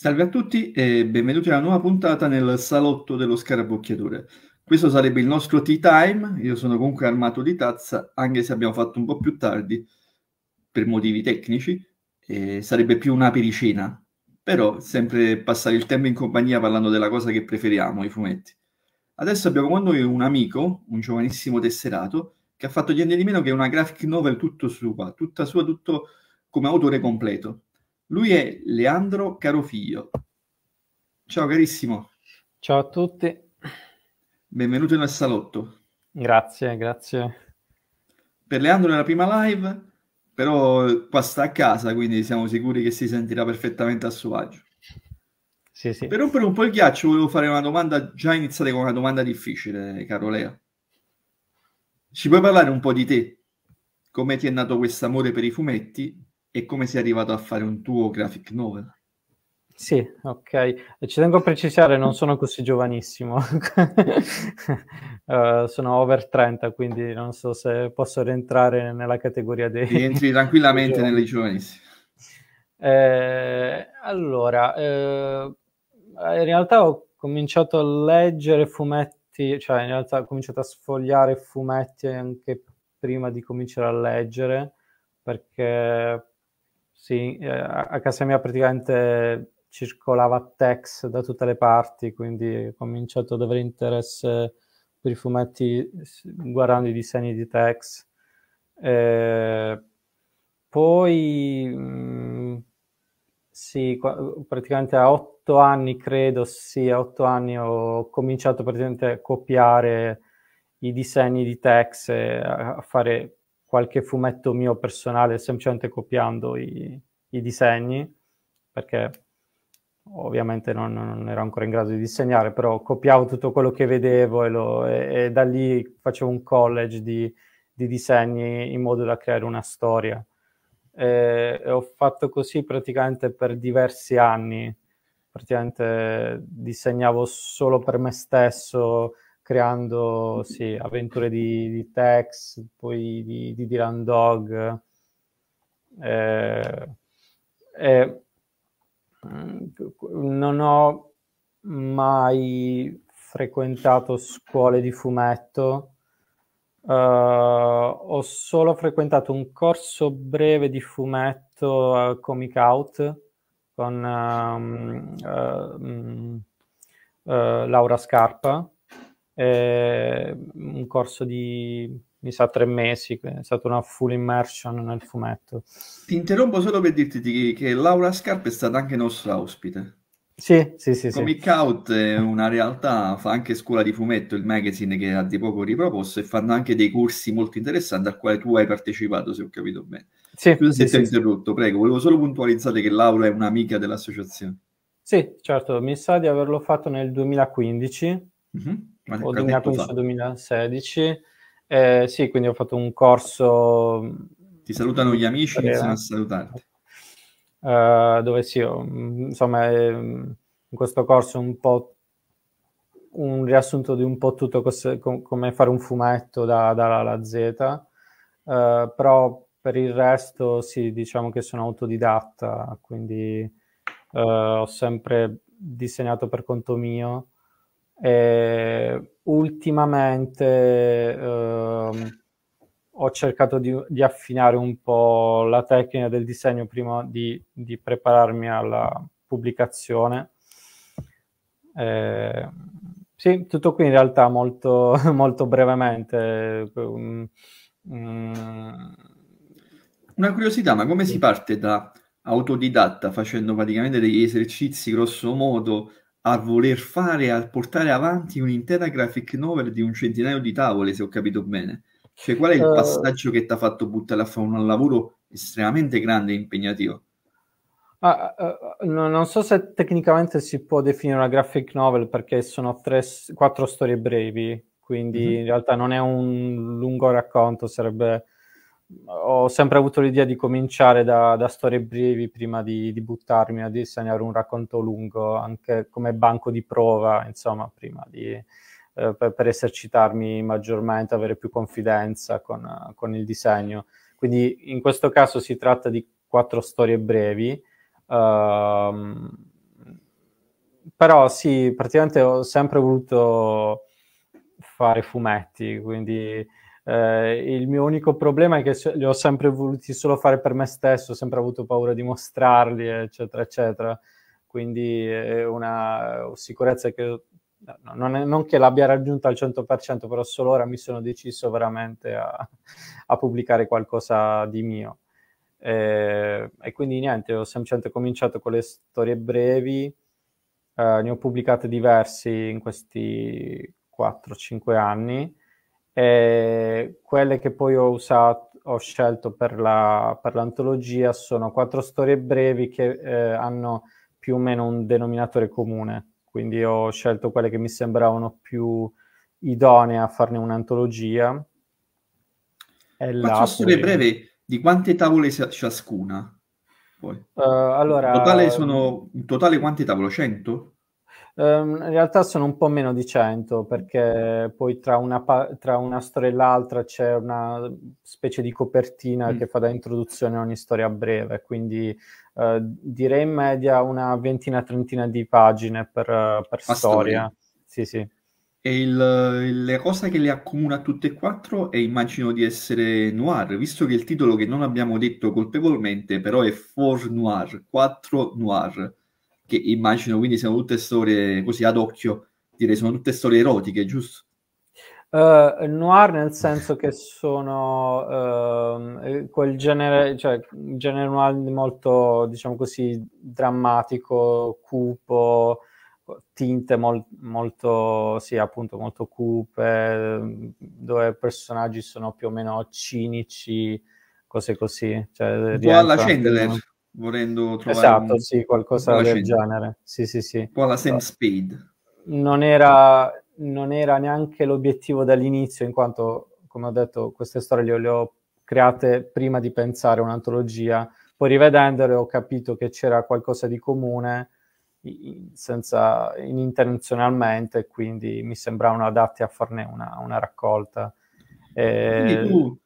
Salve a tutti e benvenuti alla nuova puntata nel salotto dello scarabocchiatore. Questo sarebbe il nostro tea time, io sono comunque armato di tazza, anche se abbiamo fatto un po' più tardi per motivi tecnici, eh, sarebbe più una pericena, però sempre passare il tempo in compagnia parlando della cosa che preferiamo, i fumetti. Adesso abbiamo con noi un amico, un giovanissimo tesserato, che ha fatto niente di meno che una graphic novel tutto sua, tutta sua, tutto come autore completo lui è Leandro Carofiglio. Ciao carissimo. Ciao a tutti. Benvenuto nel salotto. Grazie, grazie. Per Leandro è la prima live, però qua sta a casa, quindi siamo sicuri che si sentirà perfettamente a suo agio. Sì, sì. Per rompere un po' il ghiaccio volevo fare una domanda, già iniziate con una domanda difficile, caro Lea. Ci puoi parlare un po' di te? Come ti è nato questo amore per i fumetti? e come sei arrivato a fare un tuo graphic novel. Sì, ok. Ci tengo a precisare, non sono così giovanissimo, uh, sono over 30, quindi non so se posso rientrare nella categoria dei... Rientri tranquillamente nelle giovanissime. Eh, allora, eh, in realtà ho cominciato a leggere fumetti, cioè in realtà ho cominciato a sfogliare fumetti anche prima di cominciare a leggere, perché sì, eh, a casa mia praticamente circolava Tex da tutte le parti, quindi ho cominciato ad avere interesse per i fumetti guardando i disegni di Tex. Eh, poi mh, mm, sì, qu- praticamente a otto anni, credo, sì, a otto anni ho cominciato praticamente a copiare i disegni di Tex, a, a fare qualche fumetto mio personale semplicemente copiando i, i disegni, perché ovviamente non, non, ero ancora in grado di disegnare, però copiavo tutto quello che vedevo e, lo, e, e da lì facevo un college di, di, disegni in modo da creare una storia. E, e ho fatto così praticamente per diversi anni, praticamente disegnavo solo per me stesso, creando sì, avventure di, di, Tex, poi di, di Dylan Dog. Eh, eh, non ho mai frequentato scuole di fumetto. Uh, ho solo frequentato un corso breve di fumetto uh, Comic Out con um, uh, um, Laura Scarpa eh, un corso di mi sa tre mesi, è stata una full immersion nel fumetto. Ti interrompo solo per dirti che Laura Scarpa è stata anche nostra ospite. Sì, sì, sì. Comic sì. Out è una realtà, fa anche scuola di fumetto, il magazine che ha di poco riproposto e fanno anche dei corsi molto interessanti al quale tu hai partecipato, se ho capito bene. Sì, Scusa sì, se sì, ti ho interrotto, prego, volevo solo puntualizzare che Laura è un'amica dell'associazione. Sì, certo, mi sa di averlo fatto nel 2015 Mm-hmm. Ho dominato nel 2016. Eh, sì, quindi ho fatto un corso. Mm, Ti salutano gli amici, iniziano a salutarti. Uh, dove sì, mm, insomma, eh, in questo corso un po' un riassunto di un po' tutto cos- com- come fare un fumetto dalla da, da Z, uh, però per il resto sì, diciamo che sono autodidatta, quindi uh, ho sempre disegnato per conto mio e ultimamente ehm, ho cercato di, di, affinare un po' la tecnica del disegno prima di, di prepararmi alla pubblicazione. Eh, sì, tutto qui in realtà molto, molto brevemente. Una curiosità, ma come si parte da autodidatta facendo praticamente degli esercizi grosso modo a voler fare, a portare avanti un'intera graphic novel di un centinaio di tavole, se ho capito bene. Cioè, qual è il eh. passaggio uh, che ti ha fatto buttare a fare un lavoro estremamente grande e impegnativo? Uh, uh, no, non so se tecnicamente si può definire una graphic novel perché sono tre, quattro storie brevi, quindi mm-hmm. in realtà non è un lungo racconto, sarebbe ho sempre avuto l'idea di cominciare da, da storie brevi prima di, di, buttarmi a disegnare un racconto lungo, anche come banco di prova, insomma, prima di, eh, per, per, esercitarmi maggiormente, avere più confidenza con, con, il disegno. Quindi in questo caso si tratta di quattro storie brevi. Ehm, però sì, praticamente ho sempre voluto fare fumetti, quindi eh, il mio unico problema è che li ho sempre voluti solo fare per me stesso, ho sempre avuto paura di mostrarli, eccetera, eccetera. Quindi è eh, una sicurezza che non, è, non, che l'abbia raggiunta al 100%, però solo ora mi sono deciso veramente a, a pubblicare qualcosa di mio. Eh, e quindi niente, ho semplicemente cominciato con le storie brevi, eh, ne ho pubblicate diversi in questi 4-5 anni e eh, quelle che poi ho, usato, ho scelto per, la, per, l'antologia sono quattro storie brevi che eh, hanno più o meno un denominatore comune, quindi ho scelto quelle che mi sembravano più idonee a farne un'antologia. Quattro storie brevi di quante tavole ciascuna? Poi. Uh, allora, in totale sono in totale quante tavole? 100? Ehm, in realtà sono un po' meno di 100 perché poi tra una, pa- tra una storia e l'altra c'è una specie di copertina mm. che fa da introduzione a ogni storia breve, quindi uh, direi in media una ventina, trentina di pagine per, per storia. storia. Sì, sì. E il, la cosa che le accomuna tutte e quattro è immagino di essere noir, visto che il titolo che non abbiamo detto colpevolmente però è 4 noir, 4 noir che immagino quindi siano tutte storie così ad occhio, direi sono tutte storie erotiche, giusto? Uh, noir nel senso che sono uh, quel genere, cioè genere noir molto, diciamo così, drammatico, cupo, tinte mol- molto, sì, appunto, molto cupe, dove i personaggi sono più o meno cinici, cose così. Cioè, un po' alla Chandler volendo trovare esatto, un... sì, qualcosa del scena. genere. Sì, sì, sì. Un po' la Sam speed. Non era, non era neanche l'obiettivo dall'inizio, in quanto, come ho detto, queste storie le, le ho create prima di pensare a un'antologia. Poi rivedendole ho capito che c'era qualcosa di comune senza, in internazionalmente, quindi mi sembravano adatti a farne una, una raccolta. E... Quindi eh,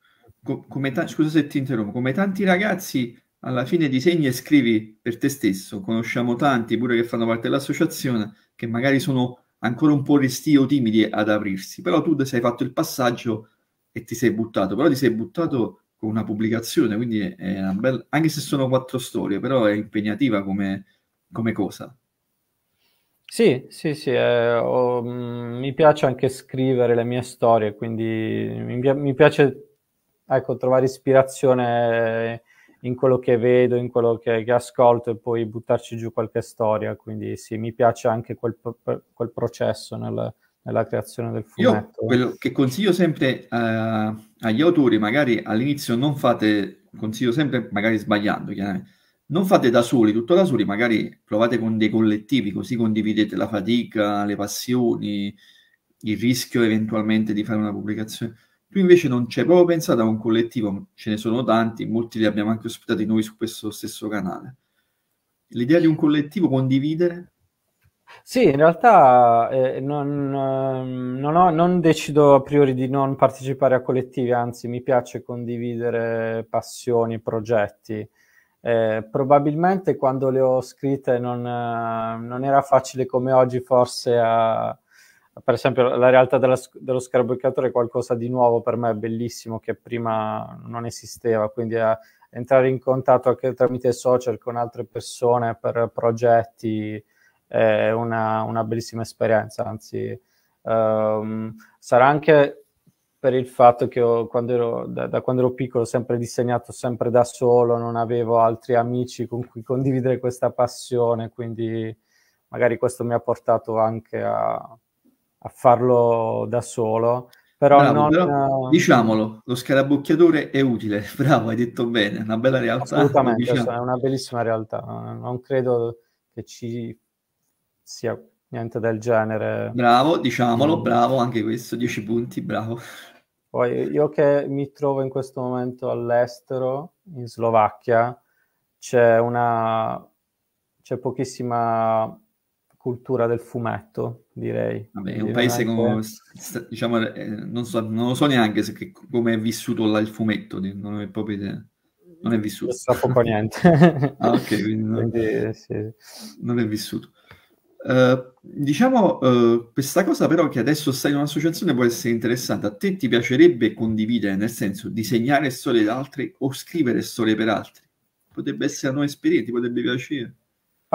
tu, come ta- scusa se ti interrompo, come tanti ragazzi alla fine disegni e scrivi per te stesso. Conosciamo tanti, pure che fanno parte dell'associazione, che magari sono ancora un po' restii o timidi ad aprirsi, però tu sei fatto il passaggio e ti sei buttato, però ti sei buttato con una pubblicazione, quindi è una bella, anche se sono quattro storie, però è impegnativa come, come cosa. Sì, sì, sì, eh, oh, mi piace anche scrivere le mie storie, quindi mi, mi piace ecco, trovare ispirazione eh, in quello che vedo, in quello che, che, ascolto e poi buttarci giù qualche storia. Quindi sì, mi piace anche quel, quel processo nel, nella creazione del fumetto. Io quello che consiglio sempre eh, agli autori, magari all'inizio non fate, consiglio sempre magari sbagliando, chiaramente, non fate da soli, tutto da soli, magari provate con dei collettivi, così condividete la fatica, le passioni, il rischio eventualmente di fare una pubblicazione tu invece non c'è proprio pensato a un collettivo, ce ne sono tanti, molti li abbiamo anche ospitati noi su questo stesso canale. L'idea di un collettivo condividere? Sì, in realtà eh, non, ehm, non, ho, non, decido a priori di non partecipare a collettivi, anzi mi piace condividere passioni, progetti. Eh, probabilmente quando le ho scritte non, eh, non era facile come oggi forse a, per esempio la realtà della, dello scarabocchiatore è qualcosa di nuovo per me, bellissimo, che prima non esisteva, quindi a, entrare in contatto anche tramite social con altre persone per progetti è una, una bellissima esperienza, anzi um, sarà anche per il fatto che io, quando ero, da, da, quando ero piccolo ho sempre disegnato sempre da solo, non avevo altri amici con cui condividere questa passione, quindi magari questo mi ha portato anche a a farlo da solo. Però, Bravo, non... però eh, diciamolo, lo scarabocchiatore è utile. Bravo, hai detto bene, è una bella realtà. Assolutamente, diciamo. è una bellissima realtà. Non credo che ci sia niente del genere. Bravo, diciamolo, mm. bravo anche questo, 10 punti, bravo. Poi io che mi trovo in questo momento all'estero, in Slovacchia, c'è una c'è pochissima cultura del fumetto, direi. Vabbè, è un paese come, diciamo, eh, non, so, non lo so neanche se, che, come è vissuto là il fumetto, non è proprio idea. Non è vissuto. Non poco niente. ah, ok, quindi non, quindi, sì. non è vissuto. Uh, diciamo, uh, questa cosa però che adesso stai in un'associazione può essere interessante. A te ti piacerebbe condividere, nel senso, disegnare storie da altri o scrivere storie per altri? Potrebbe essere una nuova esperienza, potrebbe piacere.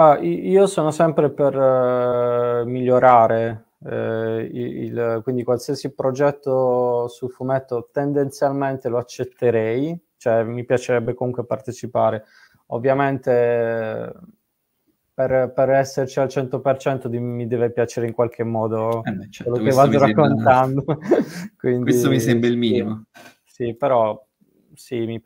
Ah, io sono sempre per uh, migliorare, eh, il, quindi qualsiasi progetto sul fumetto tendenzialmente lo accetterei, cioè mi piacerebbe comunque partecipare. Ovviamente per, per esserci al 100% di, mi deve piacere in qualche modo eh beh, certo, quello che vado raccontando. Sembra... quindi, questo mi sembra il minimo. Sì, sì però sì, mi,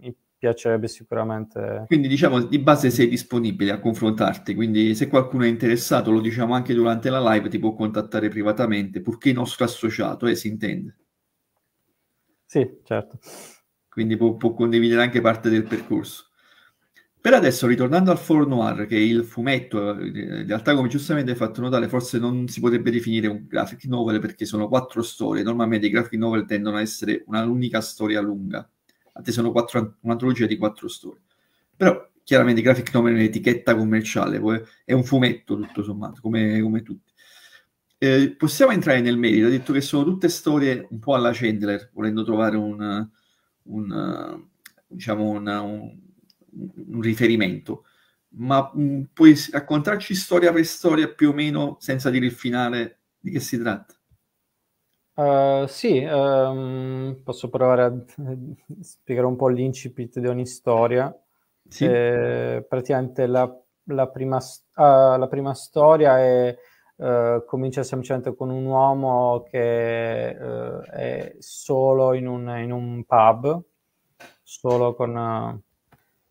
mi piacerebbe sicuramente. Quindi diciamo di base sei disponibile a confrontarti, quindi se qualcuno è interessato, lo diciamo anche durante la live, ti può contattare privatamente, purché nostro associato, eh, si intende. Sì, certo. Quindi può, può condividere anche parte del percorso. Per adesso, ritornando al Foro Noir, che è il fumetto, eh, in realtà come giustamente hai fatto notare, forse non si potrebbe definire un graphic novel perché sono quattro storie. Normalmente i graphic novel tendono a essere un'unica storia lunga a sono quattro, un'antologia di quattro storie. Però chiaramente graphic novel è un'etichetta commerciale, è un fumetto tutto sommato, come, come tutti. Eh, possiamo entrare nel merito, ha detto che sono tutte storie un po' alla Chandler, volendo trovare un, un diciamo una, un, un, riferimento, ma mh, mm, puoi raccontarci storia per storia più o meno senza dire il finale di che si tratta? Uh, sì, um, posso provare a eh, spiegare un po' l'incipit di ogni storia. Sì. Eh, praticamente la, la, prima, uh, la, prima, storia è, uh, comincia semplicemente con un uomo che è solo in un, in un, pub, solo con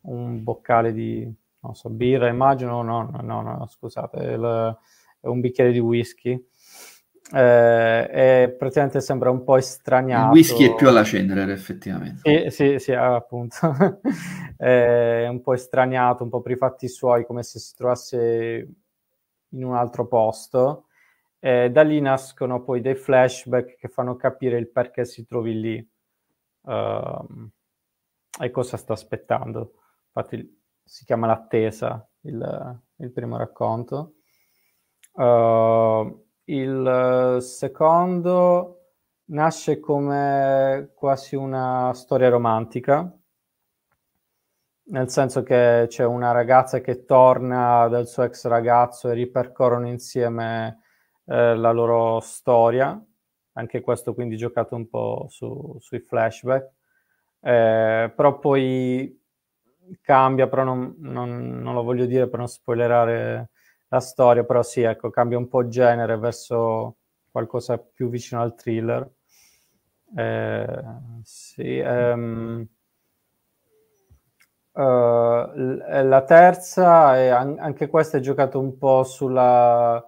un boccale di so, birra, immagino, no, no, no, no scusate, il, un bicchiere di whisky eh, è praticamente sembra un po' estraniato. Il whisky è più alla cenere, effettivamente. Sì, sì, sì ah, appunto. è un po' estraniato, un po' per i fatti suoi, come se si trovasse in un altro posto. Eh, da lì nascono poi dei flashback che fanno capire il perché si trovi lì uh, e cosa sta aspettando. Infatti si chiama L'attesa, il, il primo racconto. Uh, il eh, secondo nasce come quasi una storia romantica, nel senso che c'è una ragazza che torna dal suo ex ragazzo e ripercorrono insieme eh, la loro storia, anche questo quindi giocato un po' su, sui flashback, eh, però poi cambia, però non, non, non, lo voglio dire per non spoilerare la storia, però sì, ecco, cambia un po' genere verso qualcosa più vicino al thriller. Eh, sì, ehm, eh, la terza, è, anche questa è giocata un po' sulla,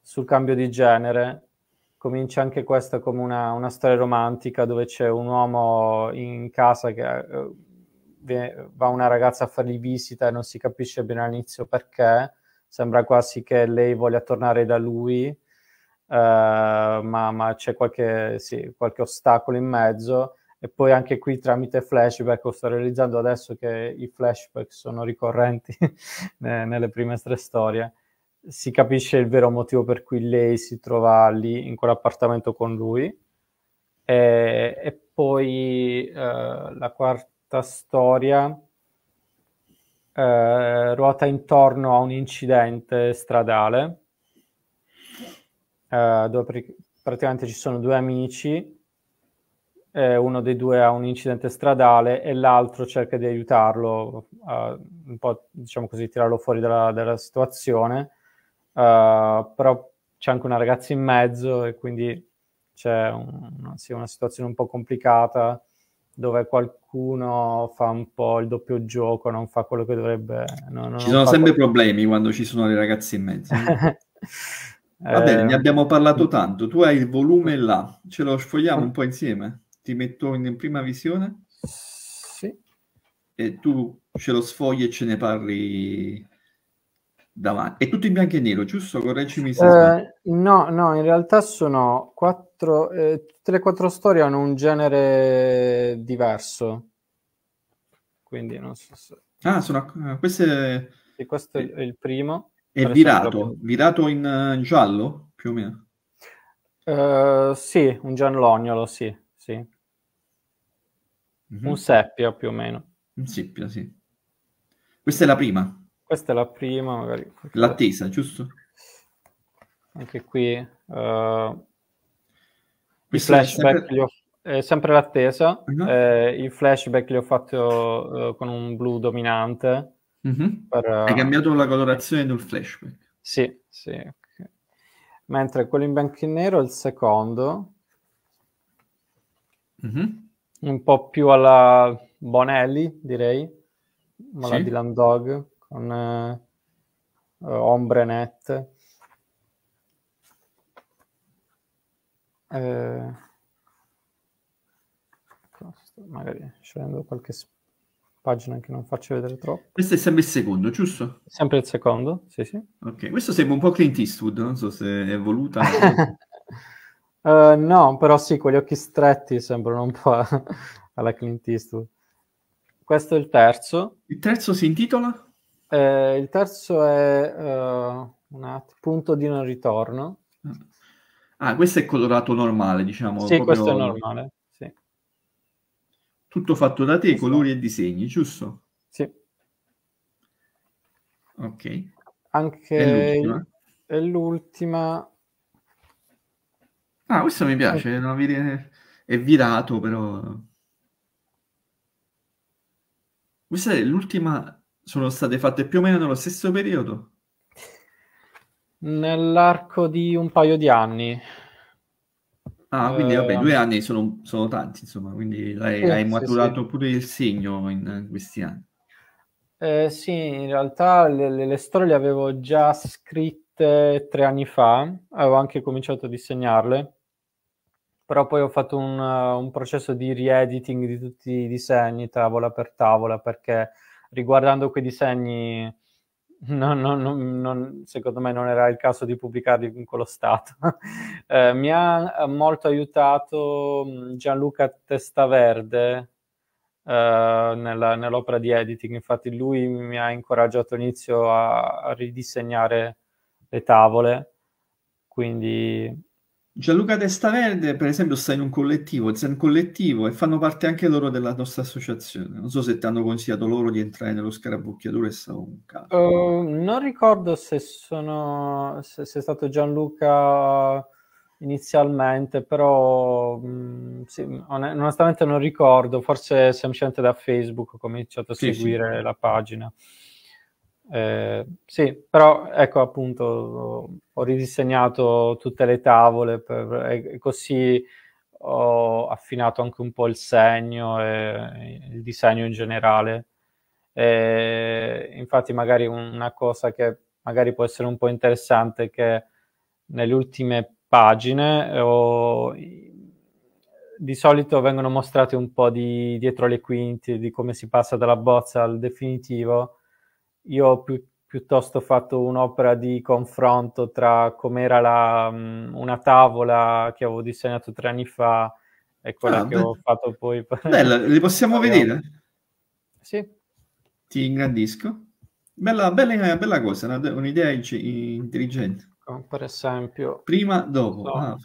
sul cambio di genere. Comincia anche questa come una, una storia romantica dove c'è un uomo in casa che eh, va una ragazza a fargli visita e non si capisce bene all'inizio perché sembra quasi che lei voglia tornare da lui, eh, ma, ma, c'è qualche, sì, qualche, ostacolo in mezzo. E poi anche qui tramite flashback, sto realizzando adesso che i flashback sono ricorrenti nelle prime tre storie, si capisce il vero motivo per cui lei si trova lì in quell'appartamento con lui. E, e poi eh, la quarta storia eh, ruota intorno a un incidente stradale eh, dove pr- praticamente ci sono due amici, eh, uno dei due ha un incidente stradale e l'altro cerca di aiutarlo, un po' diciamo così, tirarlo fuori dalla, dalla situazione, eh, però c'è anche una ragazza in mezzo e quindi c'è un, una, sì, una situazione un po' complicata dove qualcuno qualcuno fa un po' il doppio gioco, non fa quello che dovrebbe. No, no, ci sono sempre quello... problemi quando ci sono le ragazze in mezzo. Va bene, ne eh, abbiamo parlato mm. tanto. Tu hai il volume là, ce lo sfogliamo un po' insieme. Ti metto in prima visione. Sì. E tu ce lo sfogli e ce ne parli davanti. E tutto in bianco e nero, giusto? Correggimi se uh, No, no, in realtà sono quattro, eh, tutte le quattro storie hanno un genere diverso. Quindi non so se... Ah, sono, uh, queste... Sì, questo è, è il primo. È virato, proprio... virato in uh, giallo, più o meno? Uh, sì, un giallognolo, sì, sì. Mm-hmm. Un seppia, più o meno. Un seppia, sì. Questa è la prima. Questa è la prima, magari. L'attesa, giusto? Anche qui. Uh, eh, I flashback sempre... ho eh, sempre l'attesa. Uh-huh. Eh, I flashback li ho fatto eh, con un blu dominante. Uh-huh. Per, uh... Hai cambiato la colorazione del flashback. Sì, sì. Mentre quello in bianco e nero è il secondo. Uh-huh. Un po' più alla Bonelli, direi. Ma sì. la Dylan Dog con eh, Ombrenet. Eh, magari scendo qualche pagina che non faccio vedere troppo. Questo è sempre il secondo, giusto? Sempre il secondo, sì, sì. Ok, questo sembra un po' Clint Eastwood, non so se è voluta. uh, no, però sì, con gli occhi stretti sembrano un po' alla Clint Eastwood. Questo è il terzo. Il terzo si intitola? Eh, il terzo è uh, un punto di non ritorno. Ah, questo è colorato normale, diciamo. Sì, questo è normale. Sì. Tutto fatto da te, colori e disegni, giusto? Sì. Ok. Anche è l'ultima. È l'ultima... Ah, questo mi piace, è, ecco. è virato però. Questa è l'ultima sono state fatte più o meno nello stesso periodo? Nell'arco di un paio di anni. Ah, quindi vabbè, due ehm. anni sono, sono tanti, insomma, quindi l'hai, sì, hai maturato sì, pure il segno in questi anni. Eh, sì, in realtà le, le, le, storie le avevo già scritte tre anni fa, avevo anche cominciato a disegnarle, però poi ho fatto un, un processo di riediting di tutti i disegni, tavola per tavola, perché riguardando quei disegni, non, non, non, secondo me non era il caso di pubblicarli in quello stato. eh, mi ha eh, molto aiutato Gianluca Testaverde, Uh, nella, nell'opera di editing. Infatti, lui mi ha incoraggiato all'inizio a, a ridisegnare le tavole. Quindi Gianluca Testaverde, per esempio, sta in un collettivo, Zen Collettivo, e fanno parte anche loro della nostra associazione. Non so se ti hanno consigliato loro di entrare nello scarabucchiatore e Savonca. Uh, eh, non ricordo se, sono, se, se, è stato Gianluca inizialmente, però mh, mm, sì, on- onestamente non ricordo, forse semplicemente da Facebook ho cominciato a sì, seguire sì. la pagina. Eh, sì, però ecco appunto ho, ridisegnato tutte le tavole per, e, e così ho affinato anche un po' il segno e il disegno in generale. E infatti, magari una cosa che magari può essere un po' interessante è che nelle ultime pagine ho, di solito vengono mostrate un po' di dietro le quinte di come si passa dalla bozza al definitivo io ho più, piuttosto fatto un'opera di confronto tra com'era la, una tavola che avevo disegnato tre anni fa e quella ah, che beh. ho fatto poi. Bella, li possiamo Abbiamo... vedere? Sì. Ti ingrandisco. Bella, bella, bella cosa, un'idea intelligente. Come ecco, per esempio... Prima, dopo. No. Ah,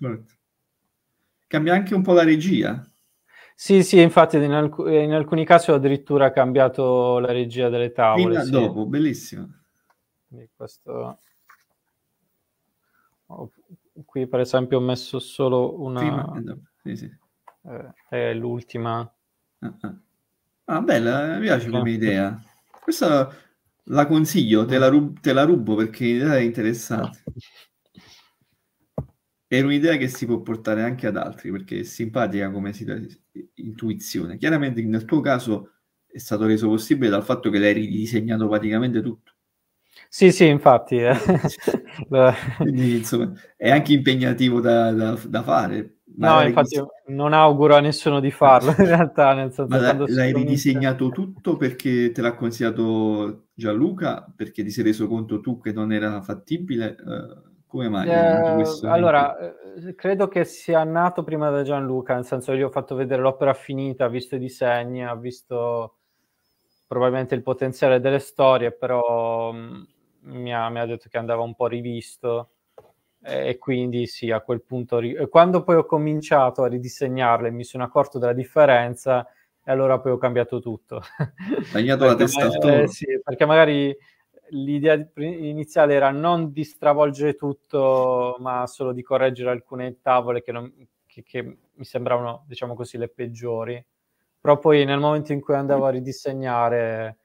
Cambia anche un po' la regia. Sì, sì, infatti in, alc- in alcuni casi ho addirittura cambiato la regia delle tavole. Sì. dopo, bellissimo. questo... Oh, qui per esempio ho messo solo una... Prima, sì, sì. Eh, è l'ultima. Ah, ah. ah, bella, mi piace come idea. Questa la consiglio, te la, rub- te la rubo perché è interessante. era un'idea che si può portare anche ad altri perché è simpatica come intuizione. Chiaramente nel tuo caso è stato reso possibile dal fatto che l'hai ridisegnato praticamente tutto. Sì, sì, infatti. Eh. Quindi, insomma, è anche impegnativo da, da, da fare. No, infatti ridisegn- non auguro a nessuno di farlo in realtà. Nel senso, la, l'hai ridisegnato tutto perché te l'ha consigliato Gianluca, perché ti sei reso conto tu che non era fattibile? Eh, come mai? Eh, allora, eh, credo che sia nato prima da Gianluca, nel senso che gli ho fatto vedere l'opera finita, ha visto i disegni, ha visto probabilmente il potenziale delle storie, però mm, mi, ha, mi ha, detto che andava un po' rivisto e, quindi sì, a quel punto... quando poi ho cominciato a ridisegnarle mi sono accorto della differenza e allora poi ho cambiato tutto. Tagliato la testa al toro. Eh, sì, perché magari l'idea iniziale era non di stravolgere tutto, ma solo di correggere alcune tavole che, non, che, che mi sembravano, diciamo così, le peggiori. Però poi nel momento in cui andavo a ridisegnare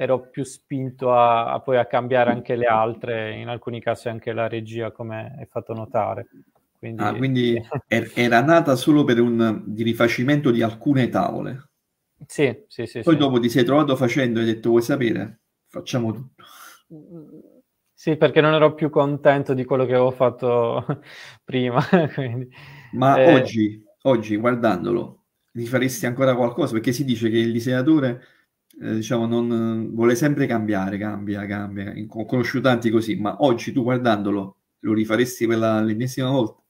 ero più spinto a, a poi a cambiare anche le altre, in alcuni casi anche la regia, come hai fatto notare. Quindi, ah, quindi era nata solo per un di rifacimento di alcune tavole. Sì, sì, sì. Poi sì. dopo ti sei trovato facendo e hai detto, vuoi sapere? facciamo tutto. Sì, perché non ero più contento di quello che avevo fatto prima. Quindi, Ma eh... oggi, oggi, guardandolo, rifaresti ancora qualcosa? Perché si dice che il disegnatore eh, diciamo, non, vuole sempre cambiare, cambia, cambia. Ho conosciuto tanti così, ma oggi tu guardandolo lo rifaresti per la, l'ennesima volta?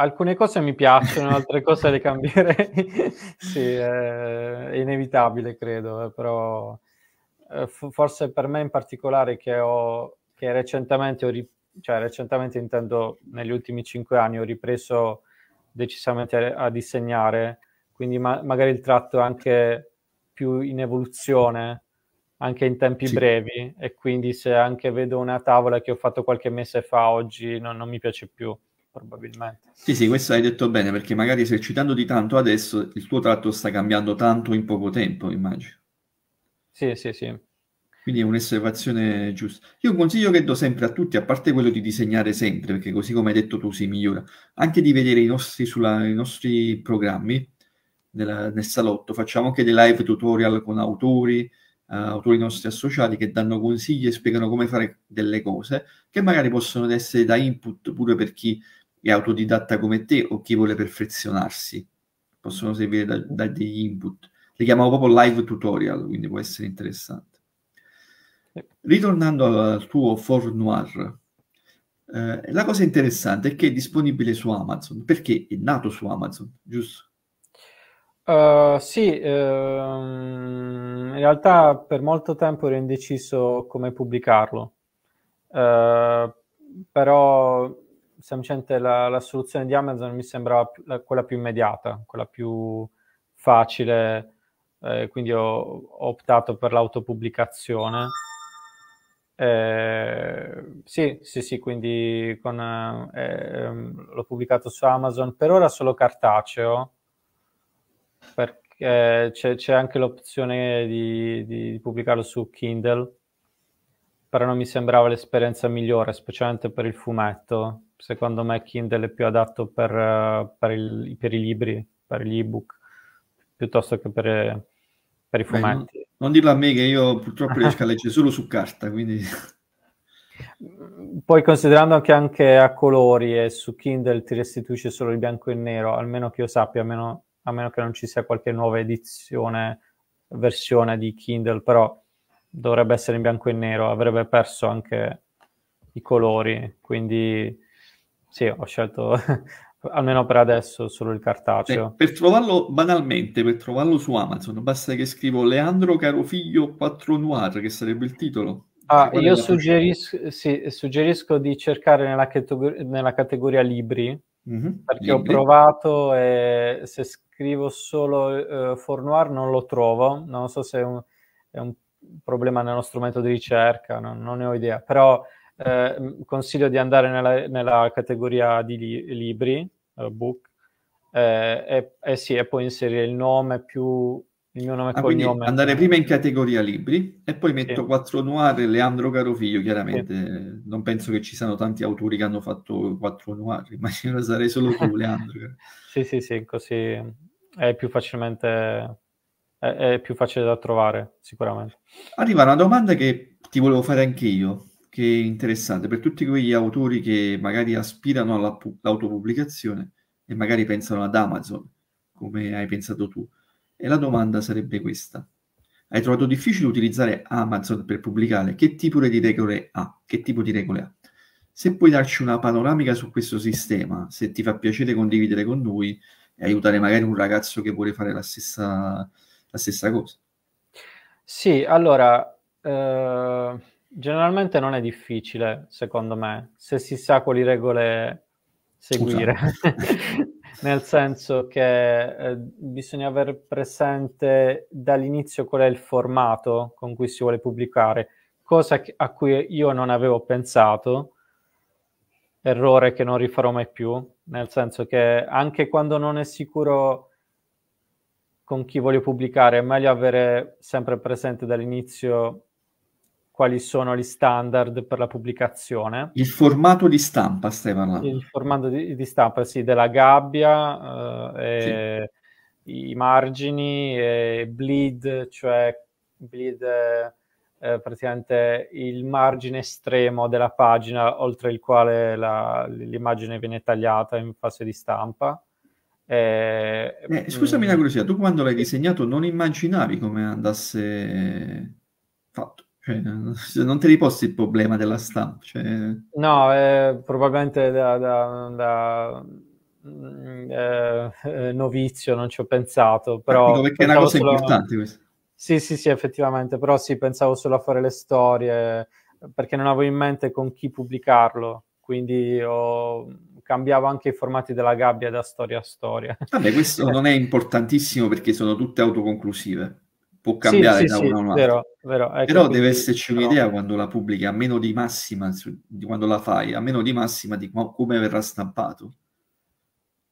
Alcune cose mi piacciono, altre cose le cambierei. sì, è inevitabile, credo, eh, però eh, forse per me in particolare che, ho, che recentemente, ho cioè recentemente intendo negli ultimi cinque anni, ho ripreso decisamente a, a disegnare, quindi ma magari il tratto è anche più in evoluzione, anche in tempi sì. brevi, e quindi se anche vedo una tavola che ho fatto qualche mese fa oggi non, non mi piace più probabilmente. Sì, sì, questo hai detto bene, perché magari esercitando di tanto adesso il tuo tratto sta cambiando tanto in poco tempo, immagino. Sì, sì, sì. Quindi è un'osservazione giusta. Io un consiglio che do sempre a tutti, a parte quello di disegnare sempre, perché così come hai detto tu si migliora, anche di vedere i nostri, sulla, i nostri programmi nella, nel salotto. Facciamo anche dei live tutorial con autori, uh, autori nostri associati che danno consigli e spiegano come fare delle cose che magari possono essere da input pure per chi è autodidatta come te o chi vuole perfezionarsi. Possono servire da, da degli input li chiamavo proprio live tutorial, quindi può essere interessante. Ritornando al tuo For Noir, eh, la cosa interessante è che è disponibile su Amazon, perché è nato su Amazon, giusto? Uh, sì, ehm, in realtà per molto tempo ero indeciso come pubblicarlo, eh, però semplicemente la, la, soluzione di Amazon mi sembrava più, la, quella più immediata, quella più facile eh, quindi ho, ho, optato per l'autopubblicazione. Eh, sì, sì, sì, quindi con, eh, ehm, l'ho pubblicato su Amazon, per ora solo cartaceo, perché c'è, c'è anche l'opzione di, di, di pubblicarlo su Kindle, però non mi sembrava l'esperienza migliore, specialmente per il fumetto. Secondo me Kindle è più adatto per, eh, per, il, per i libri, per gli ebook piuttosto che per, per i fumanti. Beh, non, non dirlo a me che io purtroppo riesco a leggere solo su carta, quindi... Mm, poi considerando che anche a colori e su Kindle ti restituisce solo il bianco e il nero, almeno che io sappia, a meno, a meno che non ci sia qualche nuova edizione, versione di Kindle, però dovrebbe essere in bianco e nero, avrebbe perso anche i colori, quindi sì, ho scelto Almeno per adesso, solo il cartaceo. Eh, per trovarlo banalmente, per trovarlo su Amazon, basta che scrivo Leandro Carofiglio 4 Noir, che sarebbe il titolo. Ah, cioè, io suggeris- sì, suggerisco di cercare nella, categor- nella categoria libri, mm-hmm, perché libri. ho provato e se scrivo solo eh, Fornoir non lo trovo. Non so se è un, è un problema nello strumento di ricerca, no? non ne ho idea. Però eh, consiglio di andare nella, nella categoria di li, libri, uh, book, eh, e, e, eh sì, e poi inserire il nome più il mio nome e ah, cognome. Andare prima in categoria libri e poi metto sì. 4 noir Leandro Carofiglio, chiaramente sì. non penso che ci siano tanti autori che hanno fatto 4 noir, immagino sarei solo tu Leandro. sì, sì, sì, così è più facilmente è, è più facile da trovare, sicuramente. Arriva una domanda che ti volevo fare anch'io che interessante per tutti quegli autori che magari aspirano all'autopubblicazione e magari pensano ad Amazon, come hai pensato tu. E la domanda sarebbe questa. Hai trovato difficile utilizzare Amazon per pubblicare? Che tipo di regole ha? Che tipo di regole ha? Se puoi darci una panoramica su questo sistema, se ti fa piacere condividere con noi e aiutare magari un ragazzo che vuole fare la stessa, la stessa cosa. Sì, allora, eh, Generalmente non è difficile, secondo me, se si sa quali regole seguire. Nel senso che eh, bisogna avere presente dall'inizio qual è il formato con cui si vuole pubblicare, cosa a cui io non avevo pensato, errore che non rifarò mai più, nel senso che anche quando non è sicuro con chi voglio pubblicare, è meglio avere sempre presente dall'inizio quali sono gli standard per la pubblicazione. Il formato di stampa, stai parlando? Il formato di, di stampa, sì, della gabbia, eh, sì. i margini, e bleed, cioè bleed eh, eh, praticamente il margine estremo della pagina oltre il quale la, l'immagine viene tagliata in fase di stampa. Eh, eh, scusami la curiosità, tu quando l'hai disegnato non immaginavi come andasse fatto? Cioè, non te li posti il problema della stampa. Cioè... No, eh, probabilmente da, da, da mm, eh, eh, novizio non ci ho pensato, però... Ecco perché è una cosa solo... importante questa. Sì, sì, sì, effettivamente, però sì, pensavo solo a fare le storie, perché non avevo in mente con chi pubblicarlo, quindi ho... cambiavo anche i formati della gabbia da storia a storia. Vabbè, questo non è importantissimo perché sono tutte autoconclusive può cambiare sì, da sì, una a un'altra. Vero, vero. Però quindi, deve esserci un'idea quando la pubblichi, a meno di massima, di quando la fai, a meno di massima di come verrà stampato.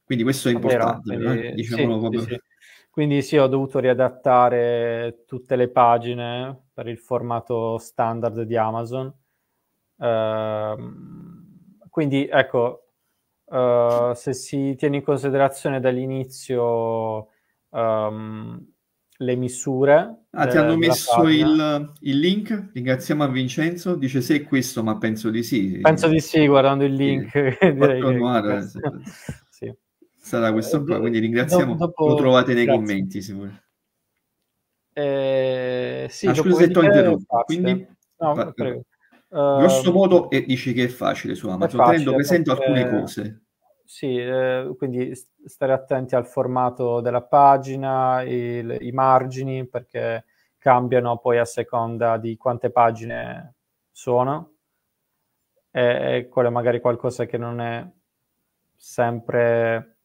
Quindi questo è importante, vero, quindi, eh? diciamolo proprio. Sì, quindi sì, ho dovuto riadattare tutte le pagine per il formato standard di Amazon. Uh, quindi ecco, uh, se si tiene in considerazione dall'inizio um, le misure. Ah, ti hanno eh, messo il, il, link? Ringraziamo a Vincenzo. Dice se è questo, ma penso di sì. Penso di sì, guardando il link. Eh, sì. direi sì. Sarà questo qua, eh, quindi ringraziamo. Dopo... Lo trovate nei Grazie. commenti, se vuoi. Eh, sì, ah, scusa se ti ho interrotto. Quindi, no, va, prego. grosso modo, eh, dici che è facile su Amazon, facile, tenendo presente perché... alcune cose sì, eh, quindi stare attenti al formato della pagina, il, i margini, perché cambiano poi a seconda di quante pagine sono. E, e quello è magari qualcosa che non è sempre,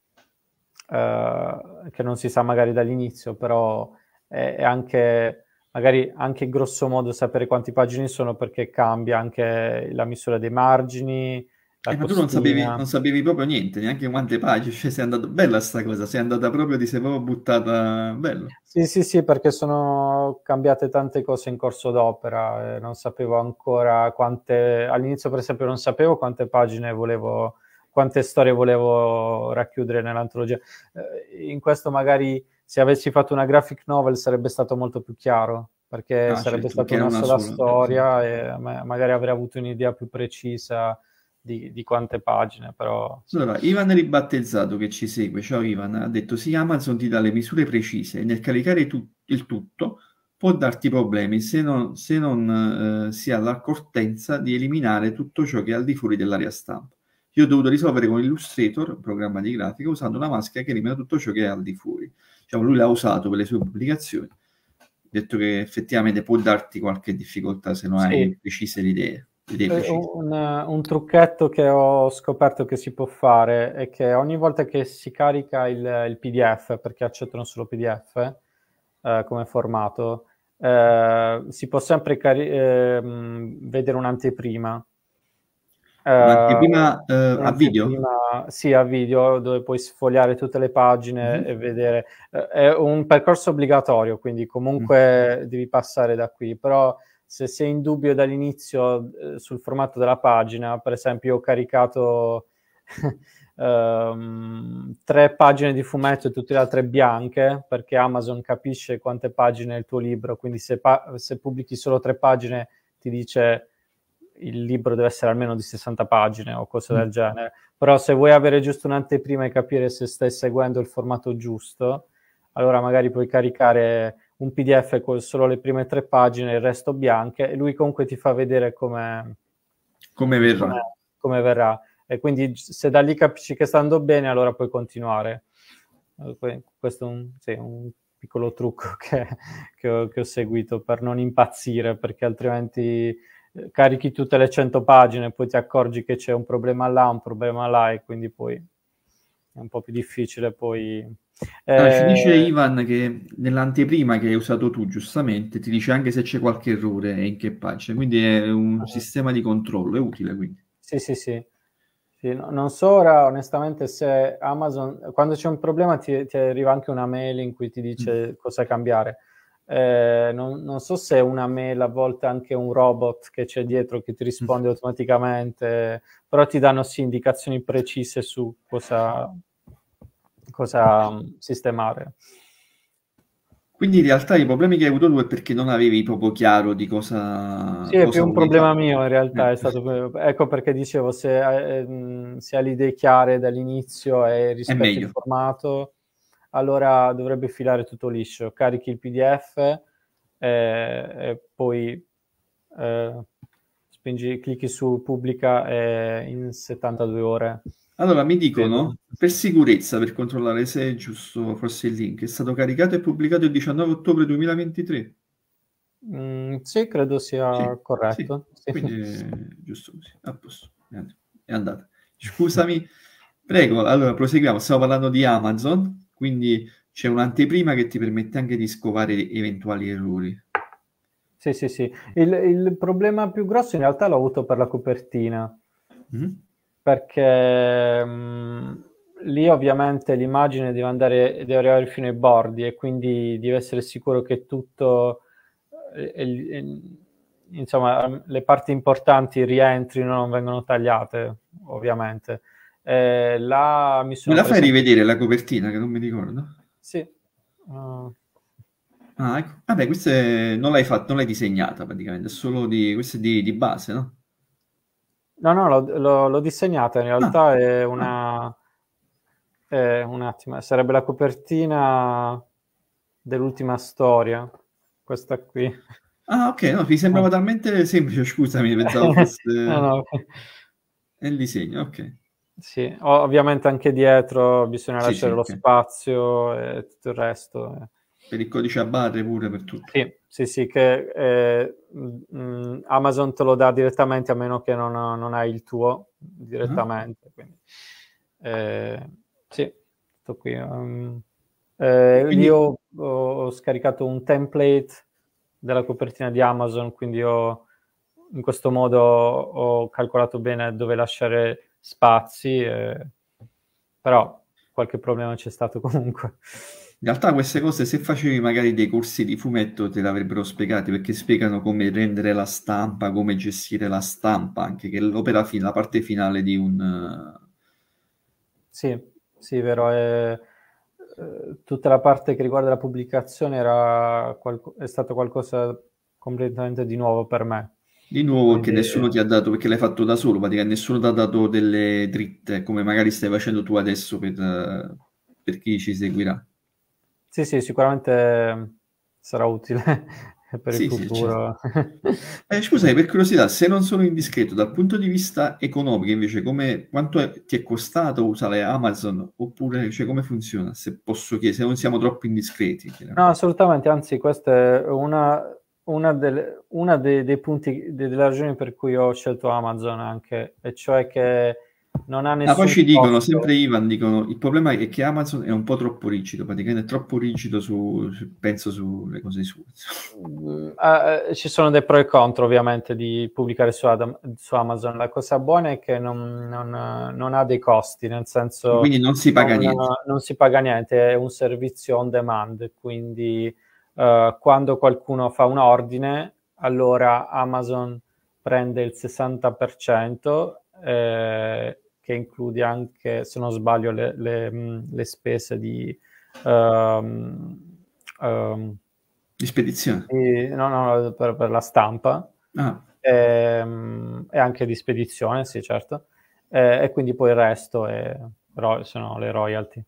eh, che non si sa magari dall'inizio, però è, è anche, magari anche grosso modo sapere quante pagine sono perché cambia anche la misura dei margini, eh, ma tu non sapevi, non sapevi, proprio niente, neanche quante pagine, cioè sei andato, bella sta cosa, sei andata proprio, ti sei proprio buttata, bello. Sì, sì, sì, perché sono cambiate tante cose in corso d'opera, eh, non sapevo ancora quante, all'inizio per esempio non sapevo quante pagine volevo, quante storie volevo racchiudere nell'antologia. Eh, in questo magari se avessi fatto una graphic novel sarebbe stato molto più chiaro, perché ah, sarebbe certo, stata una, una sola, sola eh, storia e magari avrei avuto un'idea più precisa di, di quante pagine, però... Allora, Ivan Ribattezzato che ci segue, ciao Ivan, ha detto sì, Amazon ti dà le misure precise, nel caricare tu- il tutto può darti problemi se non, se non eh, si ha l'accortezza di eliminare tutto ciò che è al di fuori dell'area stampa. Io ho dovuto risolvere con Illustrator, programma di grafica, usando una maschera che elimina tutto ciò che è al di fuori. Diciamo, lui l'ha usato per le sue pubblicazioni detto che effettivamente può darti qualche difficoltà se non sì. hai precise le idee. Eh, un, un, trucchetto che ho scoperto che si può fare è che ogni volta che si carica il, il PDF, perché accettano solo PDF eh, come formato, eh, si può sempre cari- eh, vedere un'anteprima. Eh, eh, un'anteprima a video? Sì, a video, dove puoi sfogliare tutte le pagine mm-hmm. e vedere. è un percorso obbligatorio, quindi comunque mm-hmm. devi passare da qui, però se sei in dubbio dall'inizio eh, sul formato della pagina, per esempio ho caricato ehm, tre pagine di fumetto e tutte le altre bianche, perché Amazon capisce quante pagine è il tuo libro, quindi se, pa- se pubblichi solo tre pagine ti dice il libro deve essere almeno di 60 pagine o cose mm. del genere, però se vuoi avere giusto un'anteprima e capire se stai seguendo il formato giusto, allora magari puoi caricare un PDF con solo le prime tre pagine, il resto bianche, e lui comunque ti fa vedere come, come verrà. Come, come verrà. E quindi se da lì capisci che sta andando bene, allora puoi continuare. Eh, questo è un, sì, un piccolo trucco che, che, ho, che ho seguito per non impazzire, perché altrimenti eh, carichi tutte le 100 pagine, poi ti accorgi che c'è un problema là, un problema là, e quindi poi è un po' più difficile poi Ah, ci eh, dice Ivan che nell'anteprima che hai usato tu, giustamente, ti dice anche se c'è qualche errore e in che pagina, quindi è un ah, sistema di controllo, è utile quindi. Sì, sì, sì. sì no, non so ora onestamente se Amazon, quando c'è un problema ti, ti arriva anche una mail in cui ti dice mm. cosa cambiare. Eh, non, non, so se è una mail, a volte anche un robot che c'è dietro che ti mm. risponde automaticamente, però ti danno sì indicazioni precise su cosa cosa mm, sistemare. Quindi in realtà i problemi che hai avuto tu è perché non avevi proprio chiaro di cosa... Sì, è più un voleva. problema mio in realtà, eh. stato, ecco perché dicevo, se, eh, ehm, se hai le idee chiare dall'inizio e rispetti il formato, allora dovrebbe filare tutto liscio, carichi il pdf eh, e poi eh, spingi, clicchi su pubblica eh, in 72 ore allora, mi dicono, per sicurezza, per controllare se è giusto forse il link, è stato caricato e pubblicato il 19 ottobre 2023. Mm, sì, credo sia sì, corretto. Sì. Sì. Quindi giusto così, a posto, è andata. Scusami, prego, allora proseguiamo, stiamo parlando di Amazon, quindi c'è un'anteprima che ti permette anche di scovare eventuali errori. Sì, sì, sì. Il, il problema più grosso in realtà l'ho avuto per la copertina. mm perché mh, mm, lì ovviamente l'immagine deve andare deve arrivare fino ai bordi e quindi deve essere sicuro che tutto eh, e, e, insomma mm, le parti importanti rientrino non vengano tagliate ovviamente eh, là mi, me la fai presente... rivedere la copertina che non mi ricordo sì uh... ah ecco vabbè questa è... non l'hai fatta non l'hai disegnata praticamente è solo di è di, di base no? No, no, l'ho, disegnata, in realtà ah. è ah. una... È un attimo, sarebbe la copertina dell'ultima storia, questa qui. Ah, ok, no, mi sembrava eh. talmente semplice, scusami, pensavo fosse... no, no. È il disegno, ok. Sì, ovviamente anche dietro bisogna sì, lasciare sì, lo okay. spazio e tutto il resto. Eh. Per il codice a barre pure, per tutto. Sì, sì, sì che eh, mm, mm, Amazon te lo dà direttamente a meno che non, non hai il tuo direttamente. uh Quindi, eh, sì, tutto qui. Um, eh, quindi... Io ho, ho scaricato un template della copertina di Amazon, quindi ho, in questo modo ho calcolato bene dove lasciare spazi, eh, però qualche problema c'è stato comunque. In realtà queste cose se facevi magari dei corsi di fumetto te le avrebbero spiegate perché spiegano come rendere la stampa, come gestire la stampa, anche che è l'opera fine, la parte finale di un... Sì, sì, vero. È... Eh, eh, tutta la parte che riguarda la pubblicazione era... è stata qualcosa completamente di nuovo per me. Di nuovo Quindi... che nessuno ti ha dato perché l'hai fatto da solo, praticamente nessuno ti ha dato delle dritte come magari stai facendo tu adesso per, eh, per chi ci seguirà. Sì, sì, sicuramente ehm, sarà utile per sì, il futuro. Sì, certo. eh, scusami, per curiosità, se non sono indiscreto, dal punto di vista economico invece, come, quanto è, ti è costato usare Amazon? Oppure cioè, come funziona? Se posso chiedere, se non siamo troppo indiscreti. No, assolutamente, anzi questa è una, una, delle, una dei, dei, punti, delle ragioni per cui ho scelto Amazon anche, e cioè che non ha nessun... Ma poi ci dicono, posto. sempre Ivan, dicono, il problema è che Amazon è un po' troppo rigido, praticamente è troppo rigido su, su penso, sulle cose sue. Uh, ci sono dei pro e contro ovviamente di pubblicare su, Adam, su Amazon, la cosa buona è che non, non, non, ha dei costi, nel senso... Quindi non si paga non, niente. Non si paga niente, è un servizio on demand, quindi uh, quando qualcuno fa un ordine, allora Amazon prende il 60%. Eh, che include anche, se non sbaglio, le, le, le spese di... Um, um, di spedizione? Di, no, no, per, per la stampa. Ah. E, ehm, e, anche di spedizione, sì, certo. E, eh, e quindi poi il resto, è, però sono le royalty.